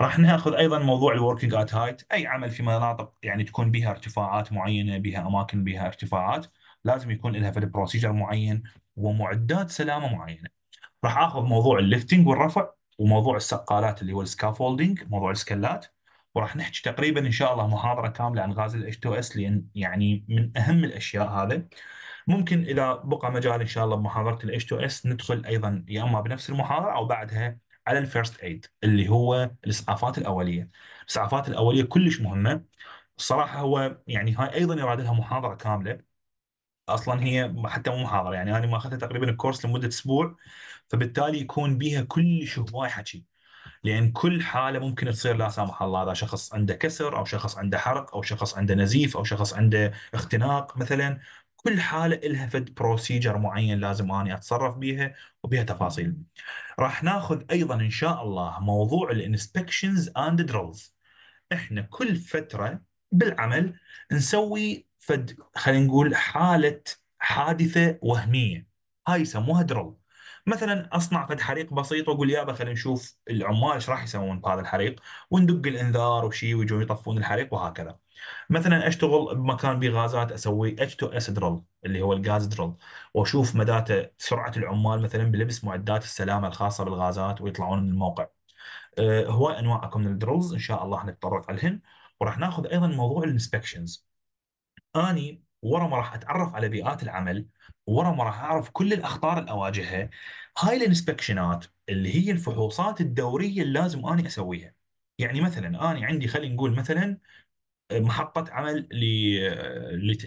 راح ناخذ ايضا موضوع الوركينج ات هايت، اي عمل في مناطق يعني تكون بها ارتفاعات معينه، بها اماكن بها ارتفاعات، لازم يكون لها فد بروسيجر معين ومعدات سلامه معينه. راح اخذ موضوع الليفتنج والرفع وموضوع السقالات اللي هو السكافولدنج، موضوع السكلات، وراح نحكي تقريبا ان شاء الله محاضره كامله عن غاز الاتش تو اس لان يعني من اهم الاشياء هذا. ممكن اذا بقى مجال ان شاء الله بمحاضره الاتش تو اس ندخل ايضا يا اما بنفس المحاضره او بعدها على الفيرست ايد اللي هو الاسعافات الاوليه الاسعافات الاوليه كلش مهمه الصراحه هو يعني هاي ايضا يراد لها محاضره كامله اصلا هي حتى مو محاضره يعني انا ما اخذتها تقريبا الكورس لمده اسبوع فبالتالي يكون بيها كلش هواي حكي لان كل حاله ممكن تصير لا سامح الله اذا شخص عنده كسر او شخص عنده حرق او شخص عنده نزيف او شخص عنده اختناق مثلا كل حاله لها فد بروسيجر معين لازم اني اتصرف بيها وبها تفاصيل. راح ناخذ ايضا ان شاء الله موضوع الانسبكشنز اند درولز احنا كل فتره بالعمل نسوي فد خلينا نقول حاله حادثه وهميه. هاي يسموها درول مثلا اصنع فد حريق بسيط واقول يابا خلينا نشوف العمال ايش راح يسوون بهذا الحريق وندق الانذار وشي ويجون يطفون الحريق وهكذا. مثلا اشتغل بمكان بغازات اسوي اتش تو اس درل اللي هو الغاز درل واشوف مداته سرعه العمال مثلا بلبس معدات السلامه الخاصه بالغازات ويطلعون من الموقع أه هو انواع اكو من الدرلز ان شاء الله نتطرق عليهم وراح ناخذ ايضا موضوع الانسبكشنز اني ورا ما راح اتعرف على بيئات العمل ورا ما راح اعرف كل الاخطار اللي اواجهها هاي الانسبكشنات اللي هي الفحوصات الدوريه اللي لازم اني اسويها يعني مثلا اني عندي خلينا نقول مثلا محطه عمل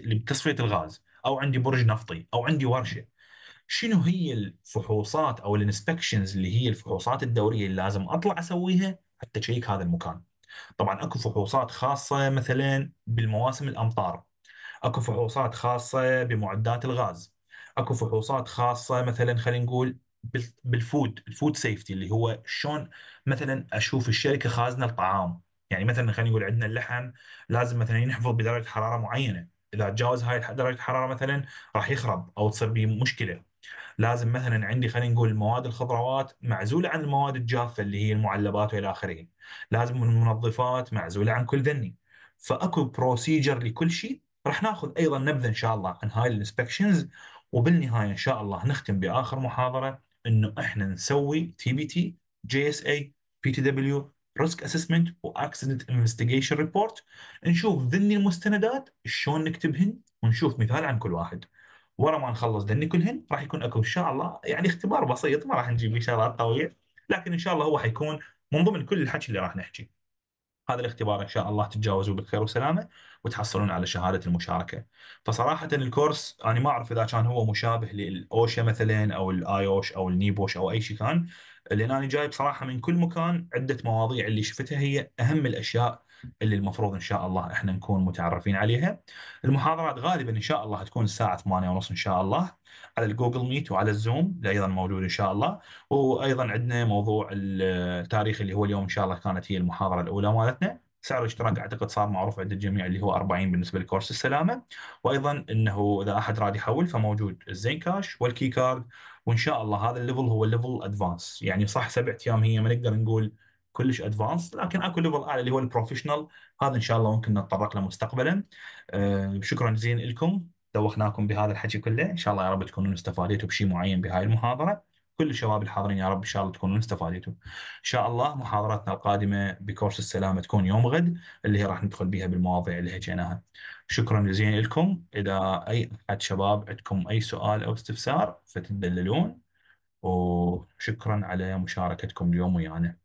لتصفيه الغاز او عندي برج نفطي او عندي ورشه شنو هي الفحوصات او الانسبكشنز اللي هي الفحوصات الدوريه اللي لازم اطلع اسويها حتى اشيك هذا المكان طبعا اكو فحوصات خاصه مثلا بالمواسم الامطار اكو فحوصات خاصه بمعدات الغاز اكو فحوصات خاصه مثلا خلينا نقول بالفود الفود سيفتي اللي هو شلون مثلا اشوف الشركه خازنه الطعام يعني مثلا خلينا نقول عندنا اللحم لازم مثلا ينحفظ بدرجه حراره معينه اذا تجاوز هاي درجه الحراره مثلا راح يخرب او تصير به مشكله لازم مثلا عندي خلينا نقول المواد الخضروات معزوله عن المواد الجافه اللي هي المعلبات والى اخره لازم المنظفات معزوله عن كل ذني فاكو بروسيجر لكل شيء راح ناخذ ايضا نبذه ان شاء الله عن هاي الانسبكشنز وبالنهايه ان شاء الله نختم باخر محاضره انه احنا نسوي تي بي تي جي اس اي بي تي دبليو ريسك اسسمنت واكسيدنت انفستيجيشن ريبورت نشوف ذني المستندات شلون نكتبهن ونشوف مثال عن كل واحد ورا ما نخلص ذني كلهن راح يكون اكو ان شاء الله يعني اختبار بسيط ما راح نجيب اشارات قويه لكن ان شاء الله هو حيكون من ضمن كل الحكي اللي راح نحكي هذا الاختبار ان شاء الله تتجاوزوا بالخير والسلامه وتحصلون على شهاده المشاركه فصراحه الكورس انا ما اعرف اذا كان هو مشابه للاوشا مثلا او الايوش او النيبوش او اي شيء كان لان انا جاي بصراحه من كل مكان عده مواضيع اللي شفتها هي اهم الاشياء اللي المفروض ان شاء الله احنا نكون متعرفين عليها. المحاضرات غالبا ان شاء الله تكون الساعه 8:30 ان شاء الله على الجوجل ميت وعلى الزوم اللي ايضا موجود ان شاء الله، وايضا عندنا موضوع التاريخ اللي هو اليوم ان شاء الله كانت هي المحاضره الاولى مالتنا. سعر الاشتراك اعتقد صار معروف عند الجميع اللي هو 40 بالنسبه لكورس السلامه وايضا انه اذا احد راد يحول فموجود الزين كاش والكي كارد وان شاء الله هذا الليفل هو ليفل ادفانس يعني صح سبع ايام هي ما نقدر نقول كلش ادفانس لكن اكو ليفل اعلى اللي هو البروفيشنال هذا ان شاء الله ممكن نتطرق له مستقبلا آه شكرا جزيلا لكم دوخناكم بهذا الحكي كله ان شاء الله يا رب تكونون استفاديتوا بشيء معين بهاي المحاضره كل الشباب الحاضرين يا رب ان شاء الله تكونون استفادتوا. ان شاء الله محاضراتنا القادمه بكورس السلامه تكون يوم غد اللي هي راح ندخل بها بالمواضيع اللي حكيناها. شكرا جزيلا لكم اذا اي احد شباب عندكم اي سؤال او استفسار فتدللون وشكرا على مشاركتكم اليوم ويانا.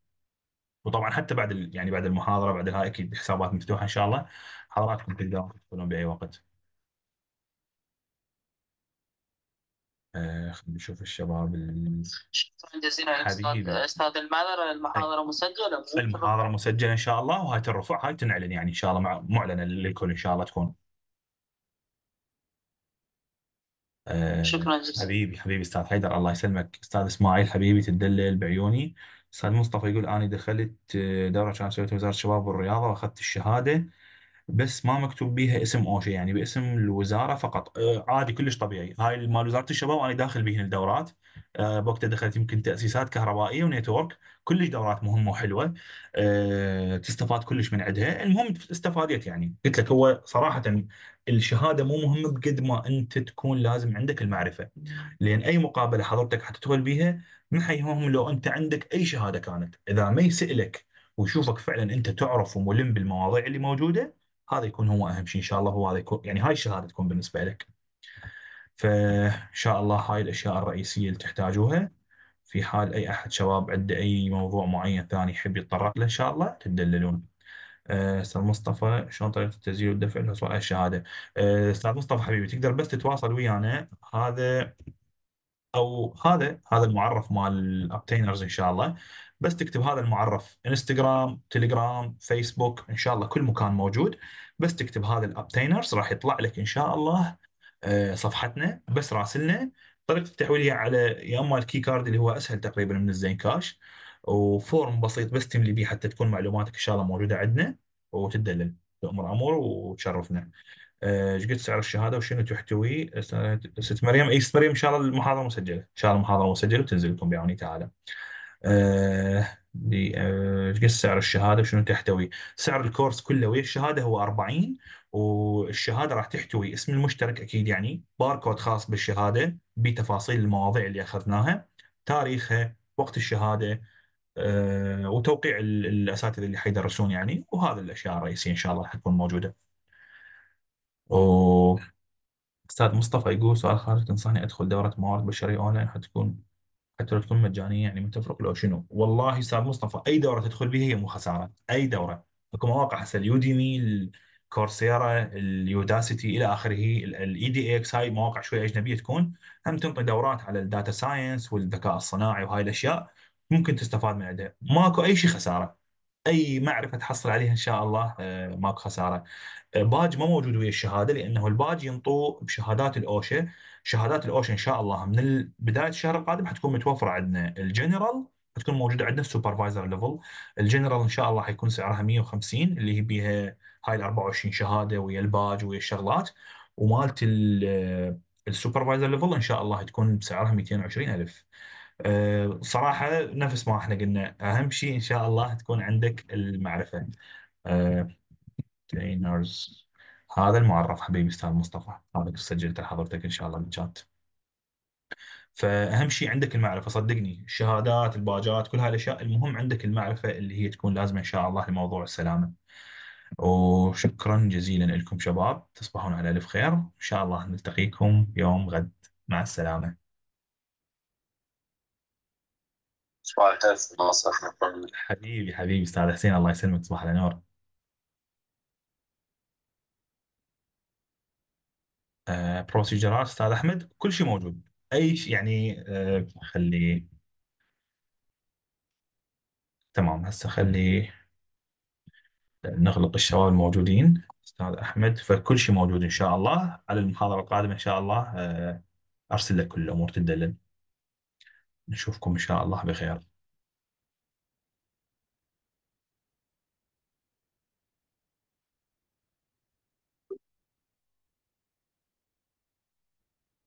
وطبعا حتى بعد يعني بعد المحاضره بعد هاي اكيد حسابات مفتوحه ان شاء الله حضراتكم تقدرون تدخلون باي وقت. آه خلينا نشوف الشباب شكرا جزيلا حبيبي أستاذ المحاضره المحاضرة مسجلة المحاضرة مسجلة إن شاء الله وهاي الرفع هاي تنعلن يعني إن شاء الله معلنة للكل إن شاء الله تكون آه، شكرا جزيلا حبيبي حبيبي أستاذ حيدر الله يسلمك أستاذ إسماعيل حبيبي تدلل بعيوني أستاذ مصطفى يقول أنا دخلت آه، دورة كانت مسويتها وزارة الشباب والرياضة وأخذت الشهادة بس ما مكتوب بيها اسم اوشا يعني باسم الوزاره فقط آه عادي كلش طبيعي هاي مال وزاره الشباب انا داخل بهن الدورات آه بوقتها دخلت يمكن تاسيسات كهربائيه ونيتورك كلش دورات مهمه وحلوه آه تستفاد كلش من عندها المهم استفادت يعني قلت لك هو صراحه الشهاده مو مهمه بقد ما انت تكون لازم عندك المعرفه لان اي مقابله حضرتك حتدخل بيها ما حيهمهم لو انت عندك اي شهاده كانت اذا ما يسالك ويشوفك فعلا انت تعرف وملم بالمواضيع اللي موجوده هذا يكون هو اهم شيء ان شاء الله هو هذا يكون يعني هاي الشهاده تكون بالنسبه لك فان شاء الله هاي الاشياء الرئيسيه اللي تحتاجوها في حال اي احد شباب عنده اي موضوع معين ثاني يحب يتطرق له ان شاء الله تدللون آه، استاذ مصطفى شلون طريقه التسجيل والدفع للحصول على الشهاده آه، استاذ مصطفى حبيبي تقدر بس تتواصل ويانا هذا او هذا هذا المعرف مال الابتينرز ان شاء الله بس تكتب هذا المعرف انستغرام تليجرام فيسبوك ان شاء الله كل مكان موجود بس تكتب هذا الابتينرز راح يطلع لك ان شاء الله آه، صفحتنا بس راسلنا طريقه التحويل هي على يا اما الكي كارد اللي هو اسهل تقريبا من الزين كاش وفورم بسيط بس تملي بيه حتى تكون معلوماتك ان شاء الله موجوده عندنا وتدلل تامر امور وتشرفنا. آه، ايش قد سعر الشهاده وشنو تحتوي؟ ست مريم اي ست مريم ان شاء الله المحاضره مسجله، ان شاء الله المحاضره مسجله وتنزل لكم بعون تعالى. ايش آه، آه، قد سعر الشهاده وشنو تحتوي سعر الكورس كله ويا الشهاده هو 40 والشهاده راح تحتوي اسم المشترك اكيد يعني باركود خاص بالشهاده بتفاصيل المواضيع اللي اخذناها تاريخها وقت الشهاده آه، وتوقيع الاساتذه اللي حيدرسون يعني وهذه الاشياء الرئيسيه ان شاء الله راح تكون موجوده. و استاذ مصطفى يقول سؤال خارج تنصحني ادخل دوره موارد بشريه اونلاين حتكون حتى لو تكون مجانيه يعني ما تفرق لو شنو والله استاذ مصطفى اي دوره تدخل بها هي مو خساره اي دوره اكو مواقع هسه اليوديمي الكورسيرا اليوداسيتي الى اخره الاي دي اكس هاي مواقع شويه اجنبيه تكون هم تنطي دورات على الداتا ساينس والذكاء الصناعي وهاي الاشياء ممكن تستفاد من عندها ماكو اي شيء خساره اي معرفه تحصل عليها ان شاء الله آه، ماكو خساره آه، باج ما موجود ويا الشهاده لانه الباج ينطوه بشهادات الاوشا شهادات الاوشن ان شاء الله من بدايه الشهر القادم حتكون متوفره عندنا الجنرال حتكون موجوده عندنا السوبرفايزر ليفل الجنرال ان شاء الله حيكون سعرها 150 اللي هي بيها هاي ال 24 شهاده ويا الباج ويا الشغلات ومالت السوبرفايزر ليفل ان شاء الله تكون بسعرها 220 الف آه، صراحه نفس ما احنا قلنا اهم شيء ان شاء الله تكون عندك المعرفه أه Uh, هذا المعرف حبيبي استاذ مصطفى هذا سجلته لحضرتك ان شاء الله بالشات فاهم شيء عندك المعرفه صدقني الشهادات الباجات كل هالاشياء المهم عندك المعرفه اللي هي تكون لازمه ان شاء الله لموضوع السلامه وشكرا جزيلا لكم شباب تصبحون على الف خير ان شاء الله نلتقيكم يوم غد مع السلامه حبيبي حبيبي استاذ حسين الله يسلمك تصبح على نور بروسيجرات آه، استاذ احمد كل شيء موجود اي شيء يعني آه، خلي تمام هسه خلي آه، نغلق الشباب الموجودين استاذ احمد فكل شيء موجود ان شاء الله على المحاضره القادمه ان شاء الله ارسل لك كل الامور تدلل نشوفكم ان شاء الله بخير